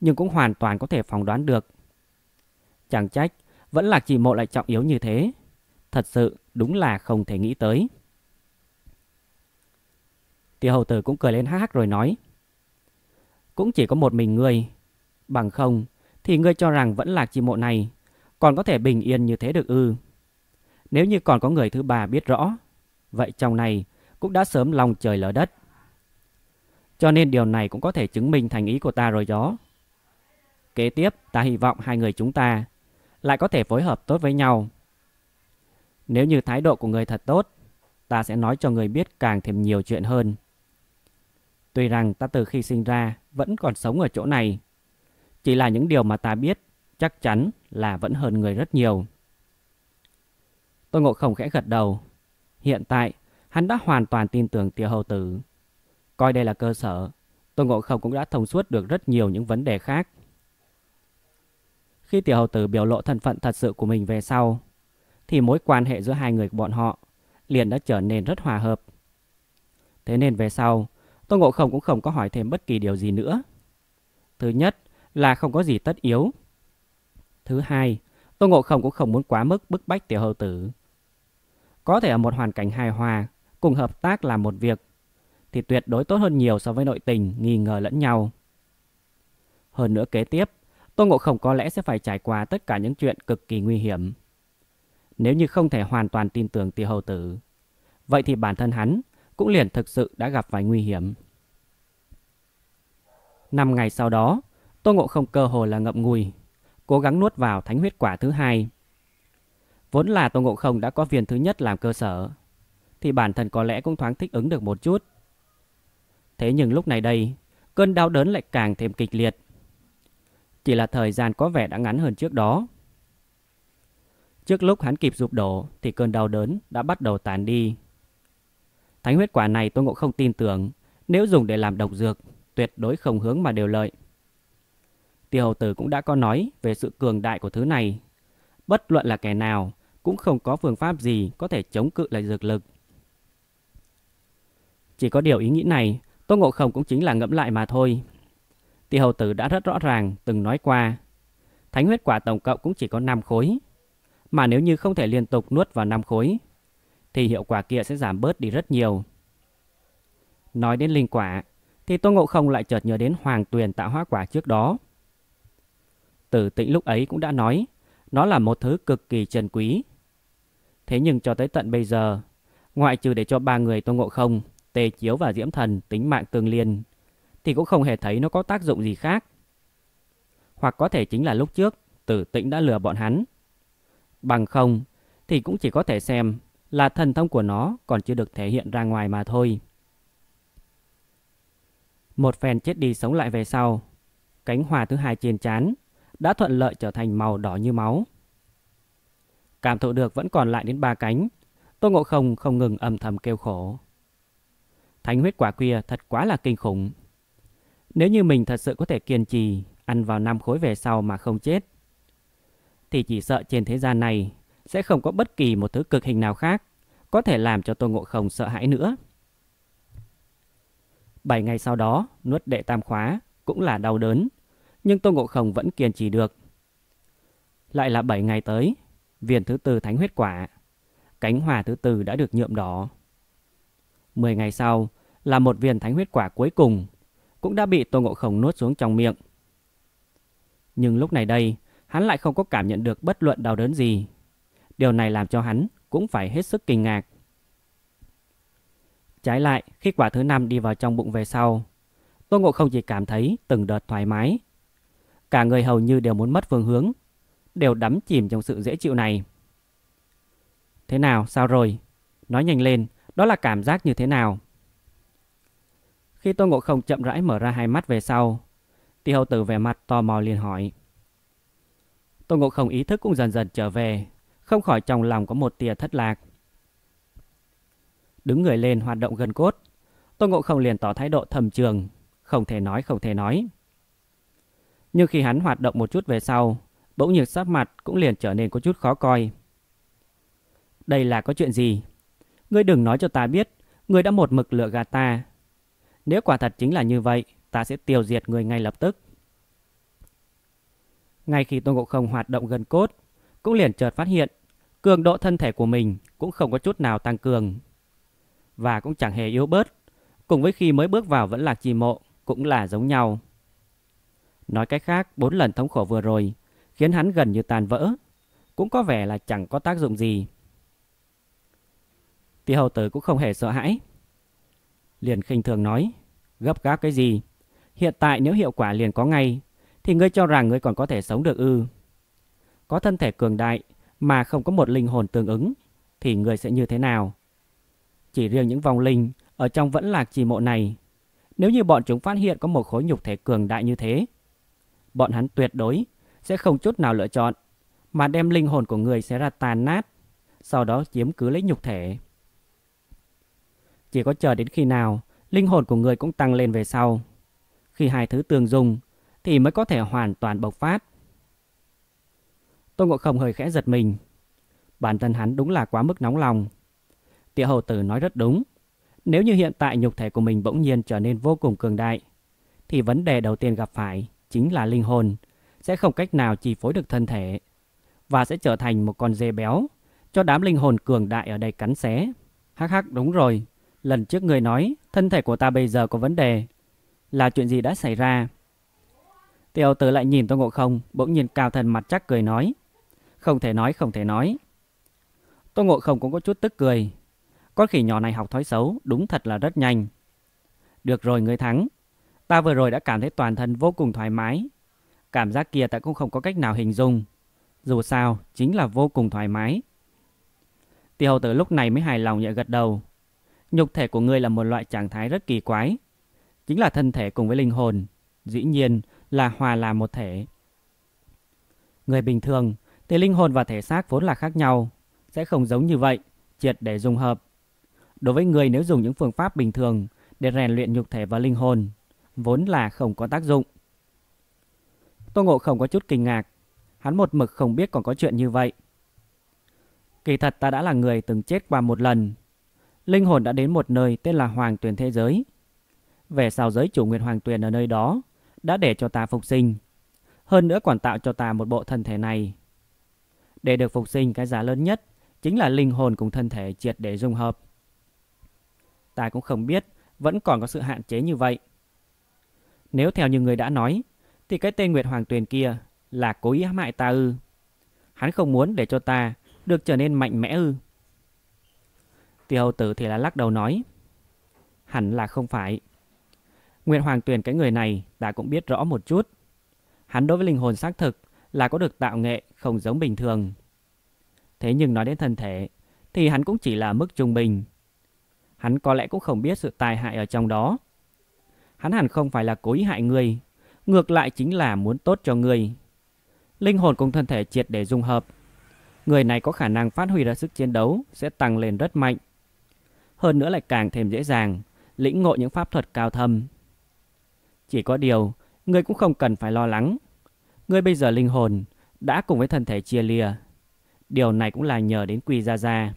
nhưng cũng hoàn toàn có thể phỏng đoán được. Chẳng trách, vẫn là chỉ mộ lại trọng yếu như thế. Thật sự đúng là không thể nghĩ tới. Tiêu hầu tử cũng cười lên hắc rồi nói. Cũng chỉ có một mình ngươi. Bằng không thì ngươi cho rằng vẫn là chỉ mộ này. Còn có thể bình yên như thế được ư. Nếu như còn có người thứ ba biết rõ. Vậy trong này cũng đã sớm lòng trời lở đất. Cho nên điều này cũng có thể chứng minh thành ý của ta rồi đó. Kế tiếp, ta hy vọng hai người chúng ta lại có thể phối hợp tốt với nhau. Nếu như thái độ của người thật tốt, ta sẽ nói cho người biết càng thêm nhiều chuyện hơn. Tuy rằng ta từ khi sinh ra vẫn còn sống ở chỗ này, chỉ là những điều mà ta biết chắc chắn là vẫn hơn người rất nhiều. Tôi ngộ không khẽ gật đầu. Hiện tại, hắn đã hoàn toàn tin tưởng tiêu hầu tử. Coi đây là cơ sở, tôi ngộ không cũng đã thông suốt được rất nhiều những vấn đề khác. Khi tiểu hầu tử biểu lộ thân phận thật sự của mình về sau, thì mối quan hệ giữa hai người bọn họ liền đã trở nên rất hòa hợp. Thế nên về sau, Tô Ngộ Không cũng không có hỏi thêm bất kỳ điều gì nữa. Thứ nhất là không có gì tất yếu. Thứ hai, Tô Ngộ Không cũng không muốn quá mức bức bách tiểu hầu tử. Có thể ở một hoàn cảnh hài hòa, cùng hợp tác làm một việc, thì tuyệt đối tốt hơn nhiều so với nội tình nghi ngờ lẫn nhau. Hơn nữa kế tiếp, Tô Ngộ Không có lẽ sẽ phải trải qua tất cả những chuyện cực kỳ nguy hiểm. Nếu như không thể hoàn toàn tin tưởng tiêu hầu tử, vậy thì bản thân hắn cũng liền thực sự đã gặp phải nguy hiểm. Năm ngày sau đó, Tô Ngộ Không cơ hồ là ngậm ngùi, cố gắng nuốt vào thánh huyết quả thứ hai. Vốn là Tô Ngộ Không đã có viên thứ nhất làm cơ sở, thì bản thân có lẽ cũng thoáng thích ứng được một chút. Thế nhưng lúc này đây, cơn đau đớn lại càng thêm kịch liệt. Chỉ là thời gian có vẻ đã ngắn hơn trước đó. Trước lúc hắn kịp rụp đổ thì cơn đau đớn đã bắt đầu tàn đi. Thánh huyết quả này tôi ngộ không tin tưởng, nếu dùng để làm độc dược, tuyệt đối không hướng mà đều lợi. Tiêu hầu tử cũng đã có nói về sự cường đại của thứ này. Bất luận là kẻ nào, cũng không có phương pháp gì có thể chống cự lại dược lực. Chỉ có điều ý nghĩ này, Tô Ngộ Không cũng chính là ngẫm lại mà thôi. Tiêu hầu tử đã rất rõ ràng từng nói qua, thánh huyết quả tổng cộng cũng chỉ có 5 khối. Mà nếu như không thể liên tục nuốt vào 5 khối, thì hiệu quả kia sẽ giảm bớt đi rất nhiều. Nói đến linh quả, thì Tô Ngộ Không lại chợt nhớ đến hoàng tuyền tạo hóa quả trước đó. Tử tĩnh lúc ấy cũng đã nói, nó là một thứ cực kỳ trân quý. Thế nhưng cho tới tận bây giờ, ngoại trừ để cho ba người Tô Ngộ Không, Tề Chiếu và Diễm Thần tính mạng tương liên, thì cũng không hề thấy nó có tác dụng gì khác. Hoặc có thể chính là lúc trước Tử Tĩnh đã lừa bọn hắn. Bằng không thì cũng chỉ có thể xem là thần thông của nó còn chưa được thể hiện ra ngoài mà thôi. Một phen chết đi sống lại về sau, cánh hòa thứ hai trên chán đã thuận lợi trở thành màu đỏ như máu. Cảm thụ được vẫn còn lại đến ba cánh, Tô Ngộ Không không ngừng âm thầm kêu khổ. Thánh huyết quả kia thật quá là kinh khủng. Nếu như mình thật sự có thể kiên trì, ăn vào năm khối về sau mà không chết, thì chỉ sợ trên thế gian này sẽ không có bất kỳ một thứ cực hình nào khác có thể làm cho tôi Ngộ Không sợ hãi nữa. bảy ngày sau đó, nuốt đệ tam khóa cũng là đau đớn, nhưng tôi Ngộ Không vẫn kiên trì được. Lại là bảy ngày tới, viên thứ tư thánh huyết quả, cánh hòa thứ tư đã được nhuộm đỏ. mười ngày sau là một viên thánh huyết quả cuối cùng cũng đã bị Tô Ngộ Không nuốt xuống trong miệng. Nhưng lúc này đây, hắn lại không có cảm nhận được bất luận đau đớn gì. Điều này làm cho hắn cũng phải hết sức kinh ngạc. Trái lại, khi quả thứ năm đi vào trong bụng về sau, Tô Ngộ Không chỉ cảm thấy từng đợt thoải mái. Cả người hầu như đều muốn mất phương hướng, đều đắm chìm trong sự dễ chịu này. Thế nào, sao rồi? Nói nhanh lên, đó là cảm giác như thế nào? Khi Tôn Ngộ Không chậm rãi mở ra hai mắt về sau, Tiêu Hầu Tử vẻ mặt tò mò liền hỏi. Tôn Ngộ Không ý thức cũng dần dần trở về, không khỏi trong lòng có một tia thất lạc. Đứng người lên hoạt động gần cốt, Tôn Ngộ Không liền tỏ thái độ thầm trường, không thể nói không thể nói. Nhưng khi hắn hoạt động một chút về sau, bỗng nhiên sắc mặt cũng liền trở nên có chút khó coi. Đây là có chuyện gì? Ngươi đừng nói cho ta biết, ngươi đã một mực lựa gạt ta, nếu quả thật chính là như vậy, ta sẽ tiêu diệt người ngay lập tức. Ngay khi Tôn Ngộ Không hoạt động gần cốt, cũng liền chợt phát hiện cường độ thân thể của mình cũng không có chút nào tăng cường và cũng chẳng hề yếu bớt, cùng với khi mới bước vào vẫn là trì mộ cũng là giống nhau. Nói cách khác, bốn lần thống khổ vừa rồi khiến hắn gần như tàn vỡ, cũng có vẻ là chẳng có tác dụng gì. Tiêu hầu tử cũng không hề sợ hãi. Liền khinh thường nói, Gấp gáp cái gì? Hiện tại nếu hiệu quả liền có ngay, thì ngươi cho rằng ngươi còn có thể sống được ư? Có thân thể cường đại mà không có một linh hồn tương ứng, thì ngươi sẽ như thế nào? Chỉ riêng những vòng linh ở trong vẫn lạc trì mộ này, nếu như bọn chúng phát hiện có một khối nhục thể cường đại như thế, bọn hắn tuyệt đối sẽ không chút nào lựa chọn, mà đem linh hồn của người sẽ ra tàn nát, sau đó chiếm cứ lấy nhục thể. Chỉ có chờ đến khi nào linh hồn của người cũng tăng lên về sau. Khi hai thứ tương dung thì mới có thể hoàn toàn bộc phát. Tôn Ngộ Không hơi khẽ giật mình. Bản thân hắn đúng là quá mức nóng lòng. Tiểu hầu tử nói rất đúng. Nếu như hiện tại nhục thể của mình bỗng nhiên trở nên vô cùng cường đại, thì vấn đề đầu tiên gặp phải chính là linh hồn sẽ không cách nào chi phối được thân thể và sẽ trở thành một con dê béo cho đám linh hồn cường đại ở đây cắn xé. Hắc hắc đúng rồi, Lần trước người nói thân thể của ta bây giờ có vấn đề. Là chuyện gì đã xảy ra? Tiêu tử lại nhìn Tô Ngộ Không, bỗng nhiên cao thần mặt chắc cười nói. Không thể nói, không thể nói. Tô Ngộ Không cũng có chút tức cười. Con khỉ nhỏ này học thói xấu, đúng thật là rất nhanh. Được rồi, người thắng. Ta vừa rồi đã cảm thấy toàn thân vô cùng thoải mái. Cảm giác kia ta cũng không có cách nào hình dung. Dù sao, chính là vô cùng thoải mái. Tiêu tử lúc này mới hài lòng nhẹ gật đầu. Nhục thể của ngươi là một loại trạng thái rất kỳ quái. Chính là thân thể cùng với linh hồn. Dĩ nhiên là hòa làm một thể. Người bình thường thì linh hồn và thể xác vốn là khác nhau. Sẽ không giống như vậy, triệt để dùng hợp. Đối với người nếu dùng những phương pháp bình thường để rèn luyện nhục thể và linh hồn, vốn là không có tác dụng. Tô Ngộ không có chút kinh ngạc. Hắn một mực không biết còn có chuyện như vậy. Kỳ thật ta đã là người từng chết qua một lần, Linh hồn đã đến một nơi tên là Hoàng Tuyền Thế Giới. Về sau giới chủ Nguyệt Hoàng Tuyền ở nơi đó đã để cho ta phục sinh. Hơn nữa còn tạo cho ta một bộ thân thể này. Để được phục sinh cái giá lớn nhất chính là linh hồn cùng thân thể triệt để dung hợp. Ta cũng không biết vẫn còn có sự hạn chế như vậy. Nếu theo như người đã nói thì cái tên Nguyệt Hoàng Tuyền kia là cố ý hãm hại ta ư. Hắn không muốn để cho ta được trở nên mạnh mẽ ư. Tiêu tử thì là lắc đầu nói. Hẳn là không phải. Nguyệt Hoàng Tuyền cái người này ta cũng biết rõ một chút. Hắn đối với linh hồn xác thực là có được tạo nghệ không giống bình thường. Thế nhưng nói đến thân thể thì hắn cũng chỉ là mức trung bình. Hắn có lẽ cũng không biết sự tai hại ở trong đó. Hắn hẳn không phải là cố ý hại người, ngược lại chính là muốn tốt cho người. Linh hồn cùng thân thể triệt để dung hợp. Người này có khả năng phát huy ra sức chiến đấu sẽ tăng lên rất mạnh hơn nữa lại càng thêm dễ dàng, lĩnh ngộ những pháp thuật cao thâm. Chỉ có điều, ngươi cũng không cần phải lo lắng. Ngươi bây giờ linh hồn đã cùng với thân thể chia lìa. Điều này cũng là nhờ đến Quy Gia Gia.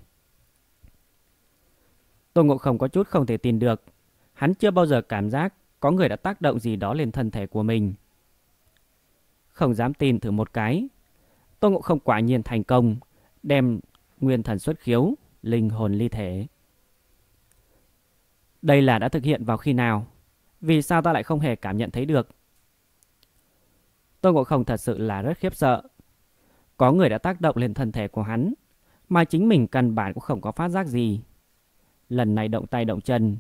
Tô Ngộ Không có chút không thể tin được. Hắn chưa bao giờ cảm giác có người đã tác động gì đó lên thân thể của mình. Không dám tin thử một cái. Tô Ngộ Không quả nhiên thành công, đem nguyên thần xuất khiếu, linh hồn ly thể. Đây là đã thực hiện vào khi nào? Vì sao ta lại không hề cảm nhận thấy được? Tôn Ngộ Không thật sự là rất khiếp sợ. Có người đã tác động lên thân thể của hắn, mà chính mình căn bản cũng không có phát giác gì. Lần này động tay động chân,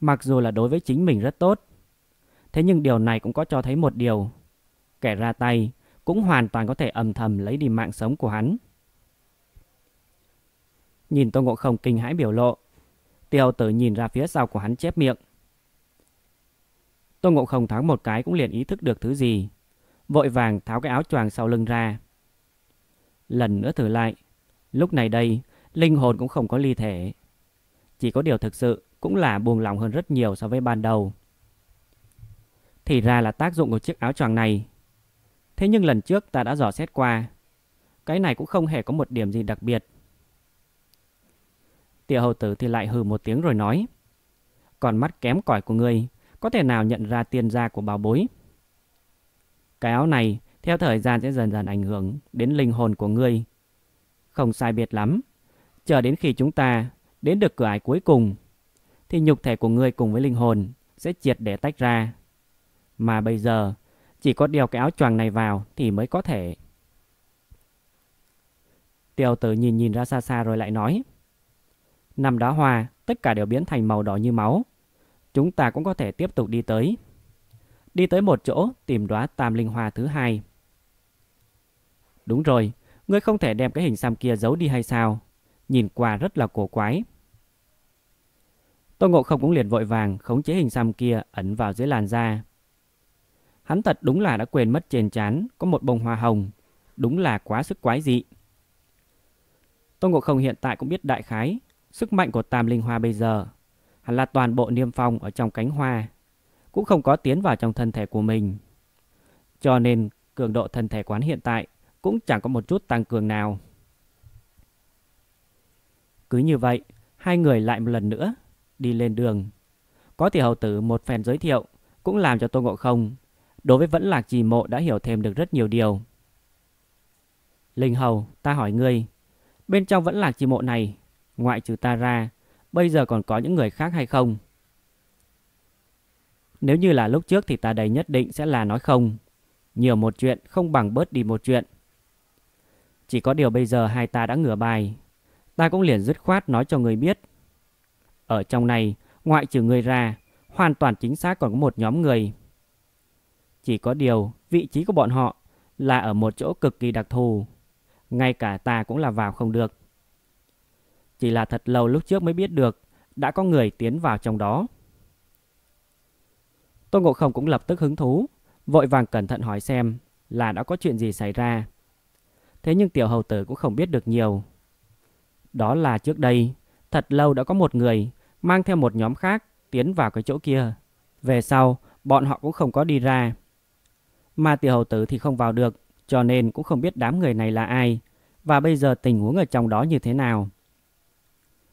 mặc dù là đối với chính mình rất tốt. Thế nhưng điều này cũng có cho thấy một điều. Kẻ ra tay cũng hoàn toàn có thể âm thầm lấy đi mạng sống của hắn. Nhìn Tô Ngộ Không kinh hãi biểu lộ, Tiêu tử nhìn ra phía sau của hắn chép miệng. Tô Ngộ Không thắng một cái cũng liền ý thức được thứ gì. Vội vàng tháo cái áo choàng sau lưng ra. Lần nữa thử lại. Lúc này đây, linh hồn cũng không có ly thể. Chỉ có điều thực sự cũng là buồn lòng hơn rất nhiều so với ban đầu. Thì ra là tác dụng của chiếc áo choàng này. Thế nhưng lần trước ta đã dò xét qua. Cái này cũng không hề có một điểm gì đặc biệt. Tiểu hầu tử thì lại hừ một tiếng rồi nói. Còn mắt kém cỏi của ngươi, có thể nào nhận ra tiên gia của bảo bối? Cái áo này, theo thời gian sẽ dần dần ảnh hưởng đến linh hồn của ngươi. Không sai biệt lắm. Chờ đến khi chúng ta đến được cửa ải cuối cùng, thì nhục thể của ngươi cùng với linh hồn sẽ triệt để tách ra. Mà bây giờ, chỉ có đeo cái áo choàng này vào thì mới có thể. Tiêu tử nhìn nhìn ra xa xa rồi lại nói. Năm đóa hoa, tất cả đều biến thành màu đỏ như máu. Chúng ta cũng có thể tiếp tục đi tới. Đi tới một chỗ, tìm đóa tam linh hoa thứ hai. Đúng rồi, ngươi không thể đem cái hình xăm kia giấu đi hay sao? Nhìn qua rất là cổ quái. Tô Ngộ Không cũng liền vội vàng khống chế hình xăm kia ẩn vào dưới làn da. Hắn thật đúng là đã quên mất trên chán có một bông hoa hồng, đúng là quá sức quái dị. Tô Ngộ Không hiện tại cũng biết đại khái Sức mạnh của tam linh hoa bây giờ hẳn là toàn bộ niêm phong ở trong cánh hoa, cũng không có tiến vào trong thân thể của mình. Cho nên cường độ thân thể quán hiện tại cũng chẳng có một chút tăng cường nào. Cứ như vậy, hai người lại một lần nữa đi lên đường. Có tiểu hầu tử một phen giới thiệu cũng làm cho Tô Ngộ Không đối với vẫn lạc trì mộ đã hiểu thêm được rất nhiều điều. Linh Hầu, ta hỏi ngươi, bên trong vẫn lạc trì mộ này Ngoại trừ ta ra, bây giờ còn có những người khác hay không? Nếu như là lúc trước thì ta đây nhất định sẽ là nói không. Nhiều một chuyện không bằng bớt đi một chuyện. Chỉ có điều bây giờ hai ta đã ngửa bài. Ta cũng liền dứt khoát nói cho người biết. Ở trong này, ngoại trừ người ra, hoàn toàn chính xác còn có một nhóm người. Chỉ có điều, vị trí của bọn họ là ở một chỗ cực kỳ đặc thù. Ngay cả ta cũng là vào không được. Chỉ là thật lâu lúc trước mới biết được đã có người tiến vào trong đó. Tô Ngộ Không cũng lập tức hứng thú, vội vàng cẩn thận hỏi xem là đã có chuyện gì xảy ra. Thế nhưng tiểu hầu tử cũng không biết được nhiều. Đó là trước đây, thật lâu đã có một người mang theo một nhóm khác tiến vào cái chỗ kia. Về sau, bọn họ cũng không có đi ra. Mà tiểu hầu tử thì không vào được, cho nên cũng không biết đám người này là ai, và bây giờ tình huống ở trong đó như thế nào.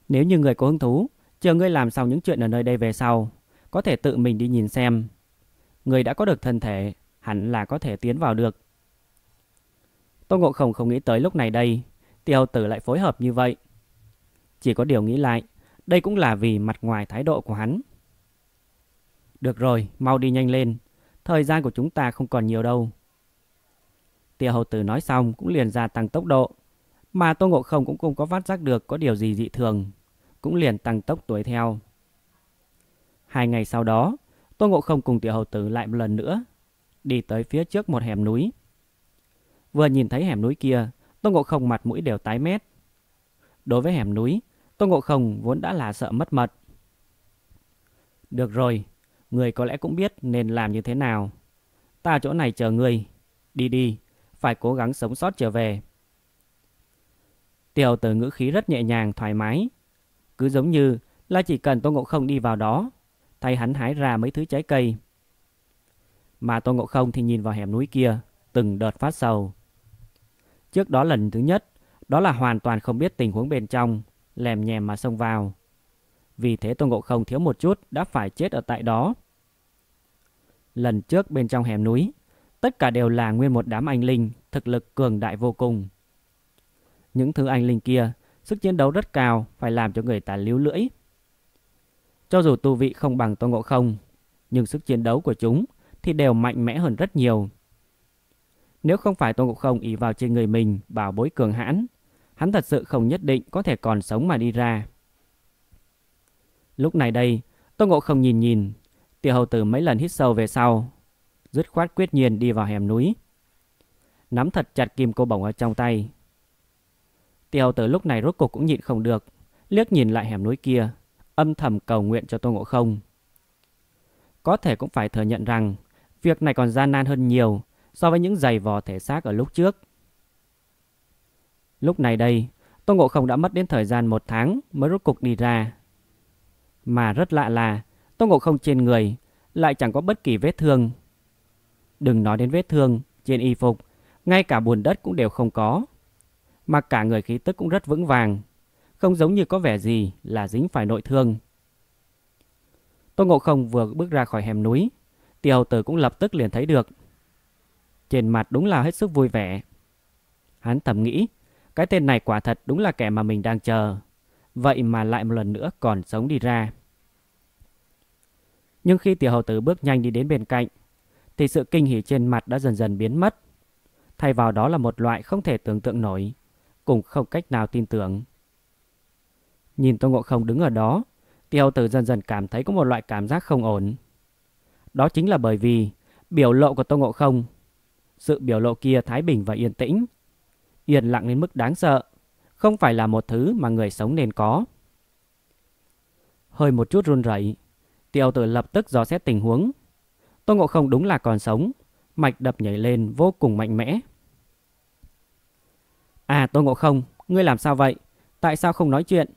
Nếu như người có hứng thú, chờ ngươi làm xong những chuyện ở nơi đây về sau, có thể tự mình đi nhìn xem. Người đã có được thân thể, hẳn là có thể tiến vào được. Tô Ngộ Không không nghĩ tới lúc này đây, tiêu tử lại phối hợp như vậy. Chỉ có điều nghĩ lại, đây cũng là vì mặt ngoài thái độ của hắn. Được rồi, mau đi nhanh lên, thời gian của chúng ta không còn nhiều đâu. Tiêu hậu tử nói xong cũng liền gia tăng tốc độ, mà Tô Ngộ Không cũng không có phát giác được có điều gì dị thường cũng liền tăng tốc đuổi theo. Hai ngày sau đó, Tô Ngộ Không cùng Tiểu Hầu Tử lại một lần nữa, đi tới phía trước một hẻm núi. Vừa nhìn thấy hẻm núi kia, Tô Ngộ Không mặt mũi đều tái mét. Đối với hẻm núi, Tô Ngộ Không vốn đã là sợ mất mật. Được rồi, người có lẽ cũng biết nên làm như thế nào. Ta chỗ này chờ người, đi đi, phải cố gắng sống sót trở về. Tiểu tử ngữ khí rất nhẹ nhàng, thoải mái, cứ giống như là chỉ cần Tô Ngộ Không đi vào đó, tay hắn hái ra mấy thứ trái cây. Mà Tô Ngộ Không thì nhìn vào hẻm núi kia, từng đợt phát sầu. Trước đó lần thứ nhất, đó là hoàn toàn không biết tình huống bên trong, lèm nhèm mà xông vào. Vì thế Tô Ngộ Không thiếu một chút đã phải chết ở tại đó. Lần trước bên trong hẻm núi, tất cả đều là nguyên một đám anh linh, thực lực cường đại vô cùng. Những thứ anh linh kia Sức chiến đấu rất cao, phải làm cho người ta líu lưỡi. Cho dù tu vị không bằng Tôn Ngộ Không, nhưng sức chiến đấu của chúng thì đều mạnh mẽ hơn rất nhiều. Nếu không phải Tôn Ngộ Không ý vào trên người mình bảo bối cường hãn, hắn thật sự không nhất định có thể còn sống mà đi ra. Lúc này đây, Tôn Ngộ Không nhìn nhìn, tiểu hầu tử mấy lần hít sâu về sau, dứt khoát quyết nhiên đi vào hẻm núi. Nắm thật chặt kim cô bổng ở trong tay, Tiêu từ lúc này rốt cục cũng nhịn không được, liếc nhìn lại hẻm núi kia, âm thầm cầu nguyện cho Tô Ngộ Không. Có thể cũng phải thừa nhận rằng, việc này còn gian nan hơn nhiều so với những giày vò thể xác ở lúc trước. Lúc này đây, Tô Ngộ Không đã mất đến thời gian một tháng mới rốt cục đi ra. Mà rất lạ là, Tô Ngộ Không trên người lại chẳng có bất kỳ vết thương. Đừng nói đến vết thương trên y phục, ngay cả buồn đất cũng đều không có mà cả người khí tức cũng rất vững vàng, không giống như có vẻ gì là dính phải nội thương. Tô Ngộ Không vừa bước ra khỏi hẻm núi, Tiêu Tử cũng lập tức liền thấy được. Trên mặt đúng là hết sức vui vẻ. Hắn thầm nghĩ, cái tên này quả thật đúng là kẻ mà mình đang chờ, vậy mà lại một lần nữa còn sống đi ra. Nhưng khi tiểu hầu tử bước nhanh đi đến bên cạnh, thì sự kinh hỉ trên mặt đã dần dần biến mất. Thay vào đó là một loại không thể tưởng tượng nổi, cùng không cách nào tin tưởng. Nhìn Tô Ngộ Không đứng ở đó, tiêu tử dần dần cảm thấy có một loại cảm giác không ổn. Đó chính là bởi vì biểu lộ của Tô Ngộ Không, sự biểu lộ kia thái bình và yên tĩnh, yên lặng đến mức đáng sợ, không phải là một thứ mà người sống nên có. Hơi một chút run rẩy, tiêu tử lập tức dò xét tình huống. Tô Ngộ Không đúng là còn sống, mạch đập nhảy lên vô cùng mạnh mẽ. À Tô Ngộ Không, ngươi làm sao vậy? Tại sao không nói chuyện?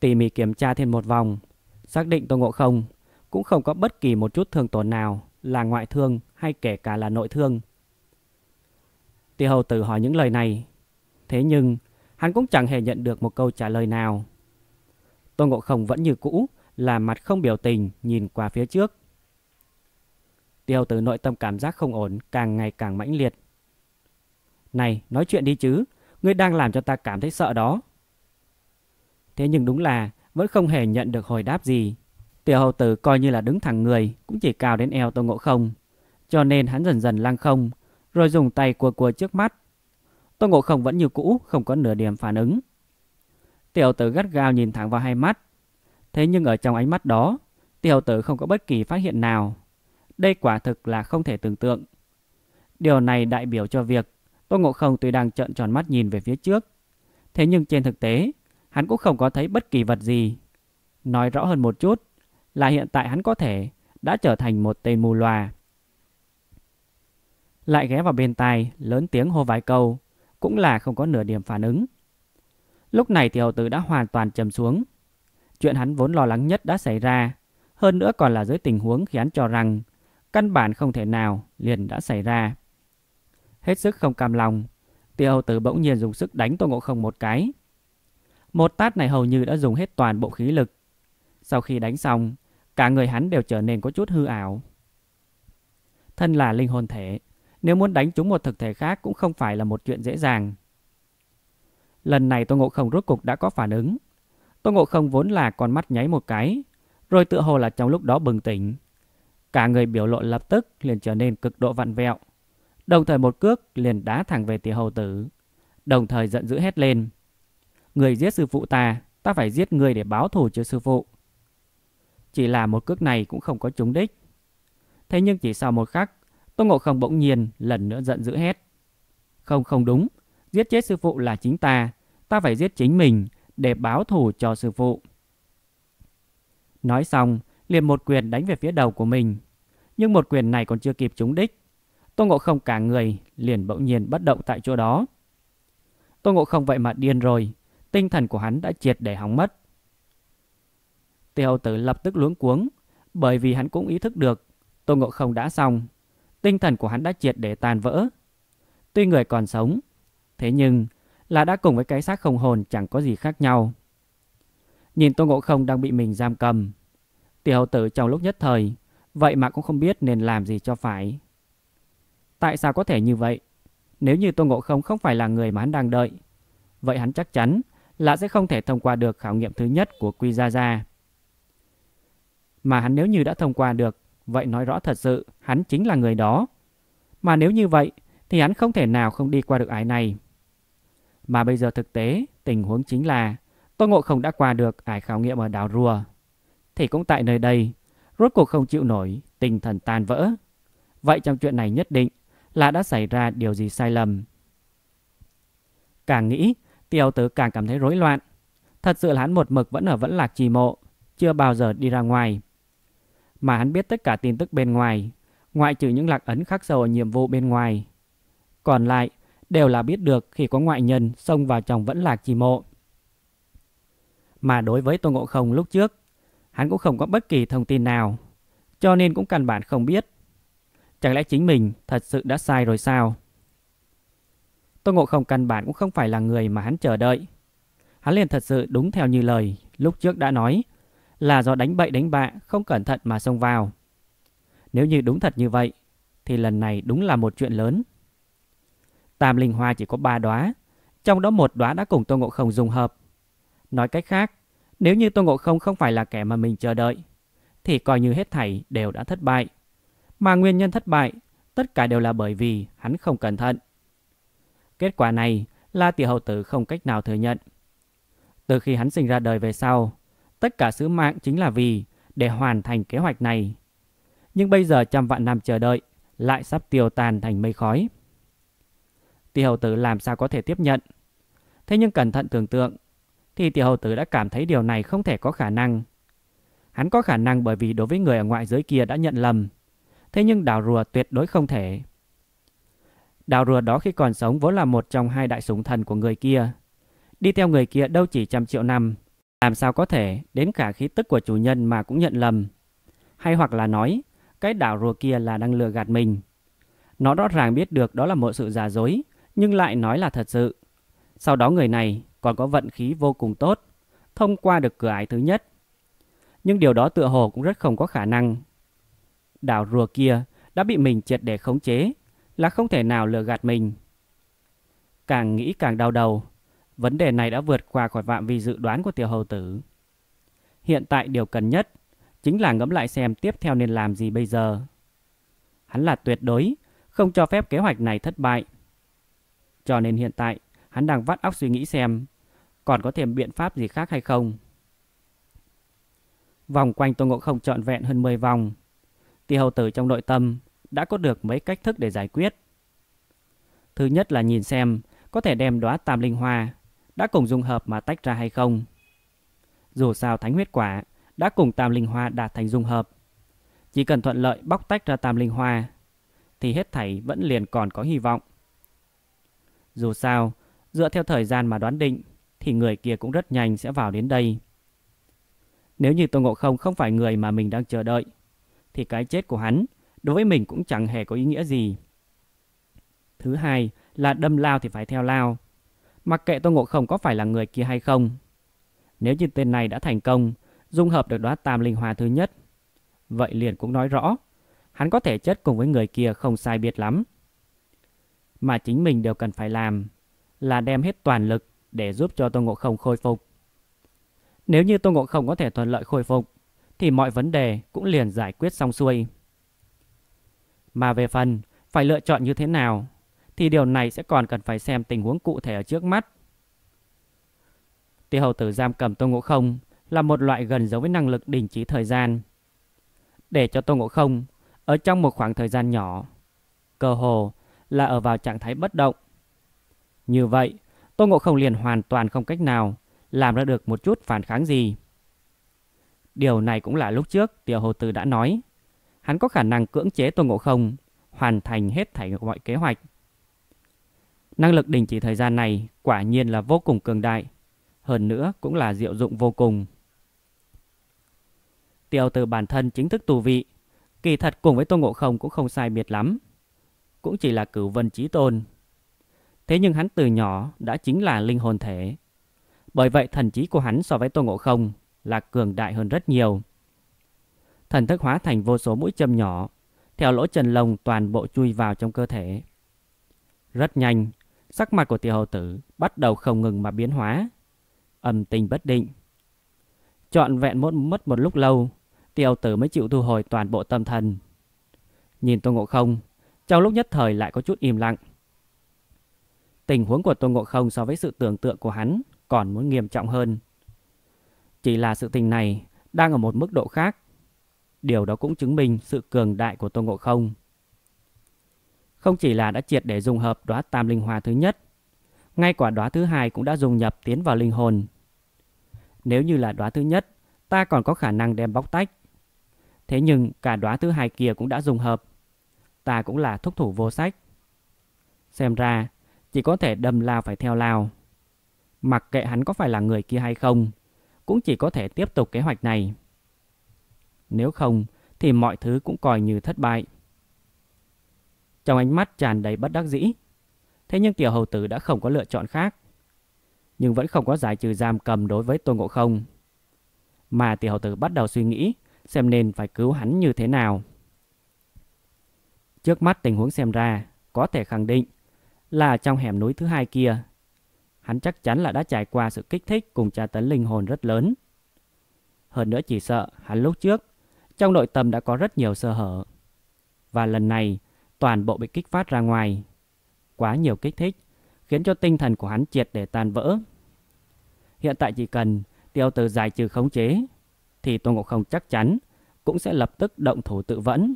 Tỉ mỉ kiểm tra thêm một vòng, xác định Tô Ngộ Không cũng không có bất kỳ một chút thương tổn nào là ngoại thương hay kể cả là nội thương. Tiêu hầu tử hỏi những lời này, thế nhưng hắn cũng chẳng hề nhận được một câu trả lời nào. Tô Ngộ Không vẫn như cũ là mặt không biểu tình nhìn qua phía trước. Tiêu tử nội tâm cảm giác không ổn càng ngày càng mãnh liệt. Này, nói chuyện đi chứ, ngươi đang làm cho ta cảm thấy sợ đó. Thế nhưng đúng là vẫn không hề nhận được hồi đáp gì. Tiểu hầu tử coi như là đứng thẳng người, cũng chỉ cao đến eo Tô Ngộ Không. Cho nên hắn dần dần lăng không, rồi dùng tay cua cua trước mắt. Tô Ngộ Không vẫn như cũ, không có nửa điểm phản ứng. Tiểu tử gắt gao nhìn thẳng vào hai mắt. Thế nhưng ở trong ánh mắt đó, tiểu tử không có bất kỳ phát hiện nào. Đây quả thực là không thể tưởng tượng. Điều này đại biểu cho việc Tô Ngộ Không tuy đang trợn tròn mắt nhìn về phía trước, thế nhưng trên thực tế, hắn cũng không có thấy bất kỳ vật gì. Nói rõ hơn một chút, là hiện tại hắn có thể đã trở thành một tên mù loà. Lại ghé vào bên tai, lớn tiếng hô vài câu, cũng là không có nửa điểm phản ứng. Lúc này thì hậu tử đã hoàn toàn trầm xuống. Chuyện hắn vốn lo lắng nhất đã xảy ra, hơn nữa còn là dưới tình huống khiến cho rằng căn bản không thể nào liền đã xảy ra. Hết sức không cam lòng, tiêu tử bỗng nhiên dùng sức đánh Tôn Ngộ Không một cái. Một tát này hầu như đã dùng hết toàn bộ khí lực. Sau khi đánh xong, cả người hắn đều trở nên có chút hư ảo. Thân là linh hồn thể, nếu muốn đánh trúng một thực thể khác cũng không phải là một chuyện dễ dàng. Lần này Tô Ngộ Không rốt cục đã có phản ứng. Tô Ngộ Không vốn là con mắt nháy một cái, rồi tựa hồ là trong lúc đó bừng tỉnh. Cả người biểu lộ lập tức liền trở nên cực độ vặn vẹo. Đồng thời một cước liền đá thẳng về tiểu hầu tử. Đồng thời giận dữ hét lên. Người giết sư phụ ta, ta phải giết người để báo thù cho sư phụ. Chỉ là một cước này cũng không có trúng đích. Thế nhưng chỉ sau một khắc, Tô Ngộ Không bỗng nhiên lần nữa giận dữ hét. Không không đúng, giết chết sư phụ là chính ta, ta phải giết chính mình để báo thù cho sư phụ. Nói xong, liền một quyền đánh về phía đầu của mình. Nhưng một quyền này còn chưa kịp trúng đích, Tô Ngộ Không cả người liền bỗng nhiên bất động tại chỗ đó. Tô Ngộ Không vậy mà điên rồi, tinh thần của hắn đã triệt để hóng mất. Tiêu tử lập tức luống cuống, bởi vì hắn cũng ý thức được Tô Ngộ Không đã xong, tinh thần của hắn đã triệt để tàn vỡ. Tuy người còn sống, thế nhưng là đã cùng với cái xác không hồn chẳng có gì khác nhau. Nhìn Tô Ngộ Không đang bị mình giam cầm, tiểu tử trong lúc nhất thời, vậy mà cũng không biết nên làm gì cho phải. Tại sao có thể như vậy? Nếu như Tô Ngộ Không không phải là người mà hắn đang đợi, vậy hắn chắc chắn là sẽ không thể thông qua được khảo nghiệm thứ nhất của Quy Gia Gia. Mà hắn nếu như đã thông qua được, vậy nói rõ thật sự hắn chính là người đó. Mà nếu như vậy thì hắn không thể nào không đi qua được ải này. Mà bây giờ thực tế, tình huống chính là Tô Ngộ Không đã qua được ải khảo nghiệm ở đảo Rùa. Thì cũng tại nơi đây, rốt cuộc không chịu nổi, tinh thần tan vỡ. Vậy trong chuyện này nhất định là đã xảy ra điều gì sai lầm. Càng nghĩ, tiêu tử càng cảm thấy rối loạn. Thật sự là hắn một mực vẫn ở vẫn lạc trì mộ, chưa bao giờ đi ra ngoài. Mà hắn biết tất cả tin tức bên ngoài, ngoại trừ những lạc ấn khắc sâu ở nhiệm vụ bên ngoài. Còn lại, đều là biết được khi có ngoại nhân xông vào trong vẫn lạc trì mộ. Mà đối với tôn Ngộ Không lúc trước, hắn cũng không có bất kỳ thông tin nào, cho nên cũng căn bản không biết Chẳng lẽ chính mình thật sự đã sai rồi sao? Tô Ngộ Không căn bản cũng không phải là người mà hắn chờ đợi. Hắn liền thật sự đúng theo như lời lúc trước đã nói là do đánh bậy đánh bạ không cẩn thận mà xông vào. Nếu như đúng thật như vậy thì lần này đúng là một chuyện lớn. Tam linh hoa chỉ có ba đóa, trong đó một đóa đã cùng Tô Ngộ Không dùng hợp. Nói cách khác, nếu như Tô Ngộ Không không phải là kẻ mà mình chờ đợi thì coi như hết thảy đều đã thất bại mà nguyên nhân thất bại tất cả đều là bởi vì hắn không cẩn thận. Kết quả này là tiểu hậu tử không cách nào thừa nhận. Từ khi hắn sinh ra đời về sau, tất cả sứ mạng chính là vì để hoàn thành kế hoạch này. Nhưng bây giờ trăm vạn năm chờ đợi lại sắp tiêu tàn thành mây khói. Tiểu hậu tử làm sao có thể tiếp nhận? Thế nhưng cẩn thận tưởng tượng, thì tiểu hầu tử đã cảm thấy điều này không thể có khả năng. Hắn có khả năng bởi vì đối với người ở ngoại giới kia đã nhận lầm, thế nhưng đào rùa tuyệt đối không thể. Đào rùa đó khi còn sống vốn là một trong hai đại súng thần của người kia. Đi theo người kia đâu chỉ trăm triệu năm, làm sao có thể đến cả khí tức của chủ nhân mà cũng nhận lầm. Hay hoặc là nói, cái đảo rùa kia là đang lừa gạt mình. Nó rõ ràng biết được đó là một sự giả dối, nhưng lại nói là thật sự. Sau đó người này còn có vận khí vô cùng tốt, thông qua được cửa ải thứ nhất. Nhưng điều đó tựa hồ cũng rất không có khả năng đảo rùa kia đã bị mình triệt để khống chế, là không thể nào lừa gạt mình. Càng nghĩ càng đau đầu, vấn đề này đã vượt qua khỏi phạm vi dự đoán của tiểu hầu tử. Hiện tại điều cần nhất chính là ngẫm lại xem tiếp theo nên làm gì bây giờ. Hắn là tuyệt đối, không cho phép kế hoạch này thất bại. Cho nên hiện tại, hắn đang vắt óc suy nghĩ xem còn có thêm biện pháp gì khác hay không. Vòng quanh Tô Ngộ Không trọn vẹn hơn 10 vòng, Tiêu hầu tử trong nội tâm đã có được mấy cách thức để giải quyết. Thứ nhất là nhìn xem có thể đem đóa tam linh hoa đã cùng dung hợp mà tách ra hay không. Dù sao thánh huyết quả đã cùng tam linh hoa đạt thành dung hợp. Chỉ cần thuận lợi bóc tách ra tam linh hoa thì hết thảy vẫn liền còn có hy vọng. Dù sao, dựa theo thời gian mà đoán định thì người kia cũng rất nhanh sẽ vào đến đây. Nếu như Tô Ngộ Không không phải người mà mình đang chờ đợi, thì cái chết của hắn đối với mình cũng chẳng hề có ý nghĩa gì. Thứ hai là đâm lao thì phải theo lao. Mặc kệ tôn Ngộ Không có phải là người kia hay không. Nếu như tên này đã thành công, dung hợp được đóa tam linh hòa thứ nhất. Vậy liền cũng nói rõ, hắn có thể chết cùng với người kia không sai biệt lắm. Mà chính mình đều cần phải làm là đem hết toàn lực để giúp cho tôn Ngộ Không khôi phục. Nếu như tôn Ngộ Không có thể thuận lợi khôi phục, thì mọi vấn đề cũng liền giải quyết xong xuôi. Mà về phần phải lựa chọn như thế nào thì điều này sẽ còn cần phải xem tình huống cụ thể ở trước mắt. Tiêu hầu tử giam cầm Tôn Ngộ Không là một loại gần giống với năng lực đình chỉ thời gian. Để cho Tôn Ngộ Không ở trong một khoảng thời gian nhỏ, cơ hồ là ở vào trạng thái bất động. Như vậy, Tôn Ngộ Không liền hoàn toàn không cách nào làm ra được một chút phản kháng gì. Điều này cũng là lúc trước Tiểu Hồ Tử đã nói. Hắn có khả năng cưỡng chế Tôn Ngộ Không, hoàn thành hết thảy mọi kế hoạch. Năng lực đình chỉ thời gian này quả nhiên là vô cùng cường đại, hơn nữa cũng là diệu dụng vô cùng. Tiêu từ bản thân chính thức tù vị, kỳ thật cùng với Tôn Ngộ Không cũng không sai biệt lắm, cũng chỉ là cửu vân trí tôn. Thế nhưng hắn từ nhỏ đã chính là linh hồn thể, bởi vậy thần trí của hắn so với Tôn Ngộ Không là cường đại hơn rất nhiều. Thần thức hóa thành vô số mũi châm nhỏ, theo lỗ chân lông toàn bộ chui vào trong cơ thể. Rất nhanh, sắc mặt của tiểu hầu tử bắt đầu không ngừng mà biến hóa, âm tình bất định. Chọn vẹn mất, mất một lúc lâu, tiểu tử mới chịu thu hồi toàn bộ tâm thần. Nhìn Tô Ngộ Không, trong lúc nhất thời lại có chút im lặng. Tình huống của Tô Ngộ Không so với sự tưởng tượng của hắn còn muốn nghiêm trọng hơn. Chỉ là sự tình này đang ở một mức độ khác. Điều đó cũng chứng minh sự cường đại của Tôn Ngộ Không. Không chỉ là đã triệt để dùng hợp đóa tam linh hoa thứ nhất, ngay quả đóa thứ hai cũng đã dùng nhập tiến vào linh hồn. Nếu như là đóa thứ nhất, ta còn có khả năng đem bóc tách. Thế nhưng cả đóa thứ hai kia cũng đã dùng hợp. Ta cũng là thúc thủ vô sách. Xem ra, chỉ có thể đâm lao phải theo lao. Mặc kệ hắn có phải là người kia hay không, cũng chỉ có thể tiếp tục kế hoạch này. Nếu không thì mọi thứ cũng coi như thất bại. Trong ánh mắt tràn đầy bất đắc dĩ, thế nhưng tiểu hầu tử đã không có lựa chọn khác. Nhưng vẫn không có giải trừ giam cầm đối với Tôn Ngộ Không. Mà tiểu hầu tử bắt đầu suy nghĩ xem nên phải cứu hắn như thế nào. Trước mắt tình huống xem ra, có thể khẳng định là trong hẻm núi thứ hai kia Hắn chắc chắn là đã trải qua sự kích thích cùng tra tấn linh hồn rất lớn. Hơn nữa chỉ sợ hắn lúc trước, trong nội tâm đã có rất nhiều sơ hở. Và lần này, toàn bộ bị kích phát ra ngoài. Quá nhiều kích thích, khiến cho tinh thần của hắn triệt để tan vỡ. Hiện tại chỉ cần tiêu từ giải trừ khống chế, thì Tô Ngộ Không chắc chắn cũng sẽ lập tức động thủ tự vẫn.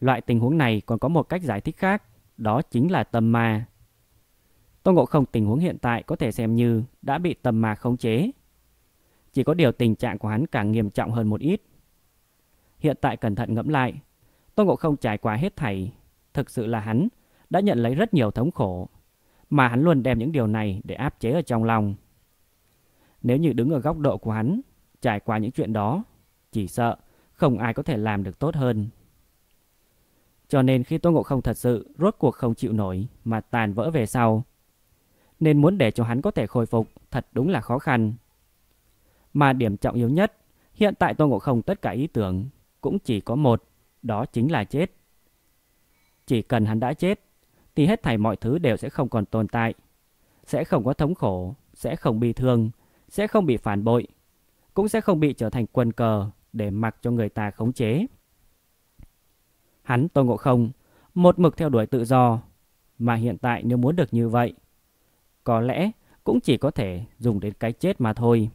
Loại tình huống này còn có một cách giải thích khác, đó chính là tâm ma tôn Ngộ Không tình huống hiện tại có thể xem như đã bị tầm mà khống chế. Chỉ có điều tình trạng của hắn càng nghiêm trọng hơn một ít. Hiện tại cẩn thận ngẫm lại, tôn Ngộ Không trải qua hết thảy, thực sự là hắn đã nhận lấy rất nhiều thống khổ, mà hắn luôn đem những điều này để áp chế ở trong lòng. Nếu như đứng ở góc độ của hắn, trải qua những chuyện đó, chỉ sợ không ai có thể làm được tốt hơn. Cho nên khi tôn Ngộ Không thật sự rốt cuộc không chịu nổi mà tàn vỡ về sau, nên muốn để cho hắn có thể khôi phục thật đúng là khó khăn. Mà điểm trọng yếu nhất, hiện tại Tô Ngộ Không tất cả ý tưởng cũng chỉ có một, đó chính là chết. Chỉ cần hắn đã chết, thì hết thảy mọi thứ đều sẽ không còn tồn tại. Sẽ không có thống khổ, sẽ không bị thương, sẽ không bị phản bội, cũng sẽ không bị trở thành quân cờ để mặc cho người ta khống chế. Hắn Tô Ngộ Không một mực theo đuổi tự do, mà hiện tại nếu muốn được như vậy có lẽ cũng chỉ có thể dùng đến cái chết mà thôi.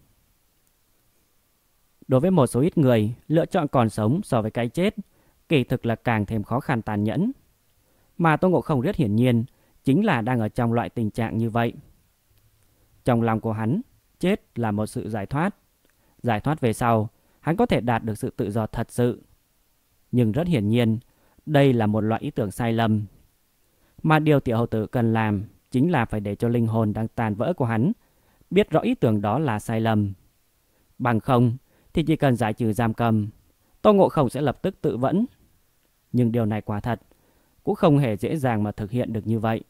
Đối với một số ít người, lựa chọn còn sống so với cái chết, kỳ thực là càng thêm khó khăn tàn nhẫn. Mà Tô Ngộ Không rất hiển nhiên, chính là đang ở trong loại tình trạng như vậy. Trong lòng của hắn, chết là một sự giải thoát. Giải thoát về sau, hắn có thể đạt được sự tự do thật sự. Nhưng rất hiển nhiên, đây là một loại ý tưởng sai lầm. Mà điều tiểu hậu tử cần làm chính là phải để cho linh hồn đang tàn vỡ của hắn biết rõ ý tưởng đó là sai lầm. Bằng không thì chỉ cần giải trừ giam cầm, Tô Ngộ Không sẽ lập tức tự vẫn. Nhưng điều này quả thật, cũng không hề dễ dàng mà thực hiện được như vậy.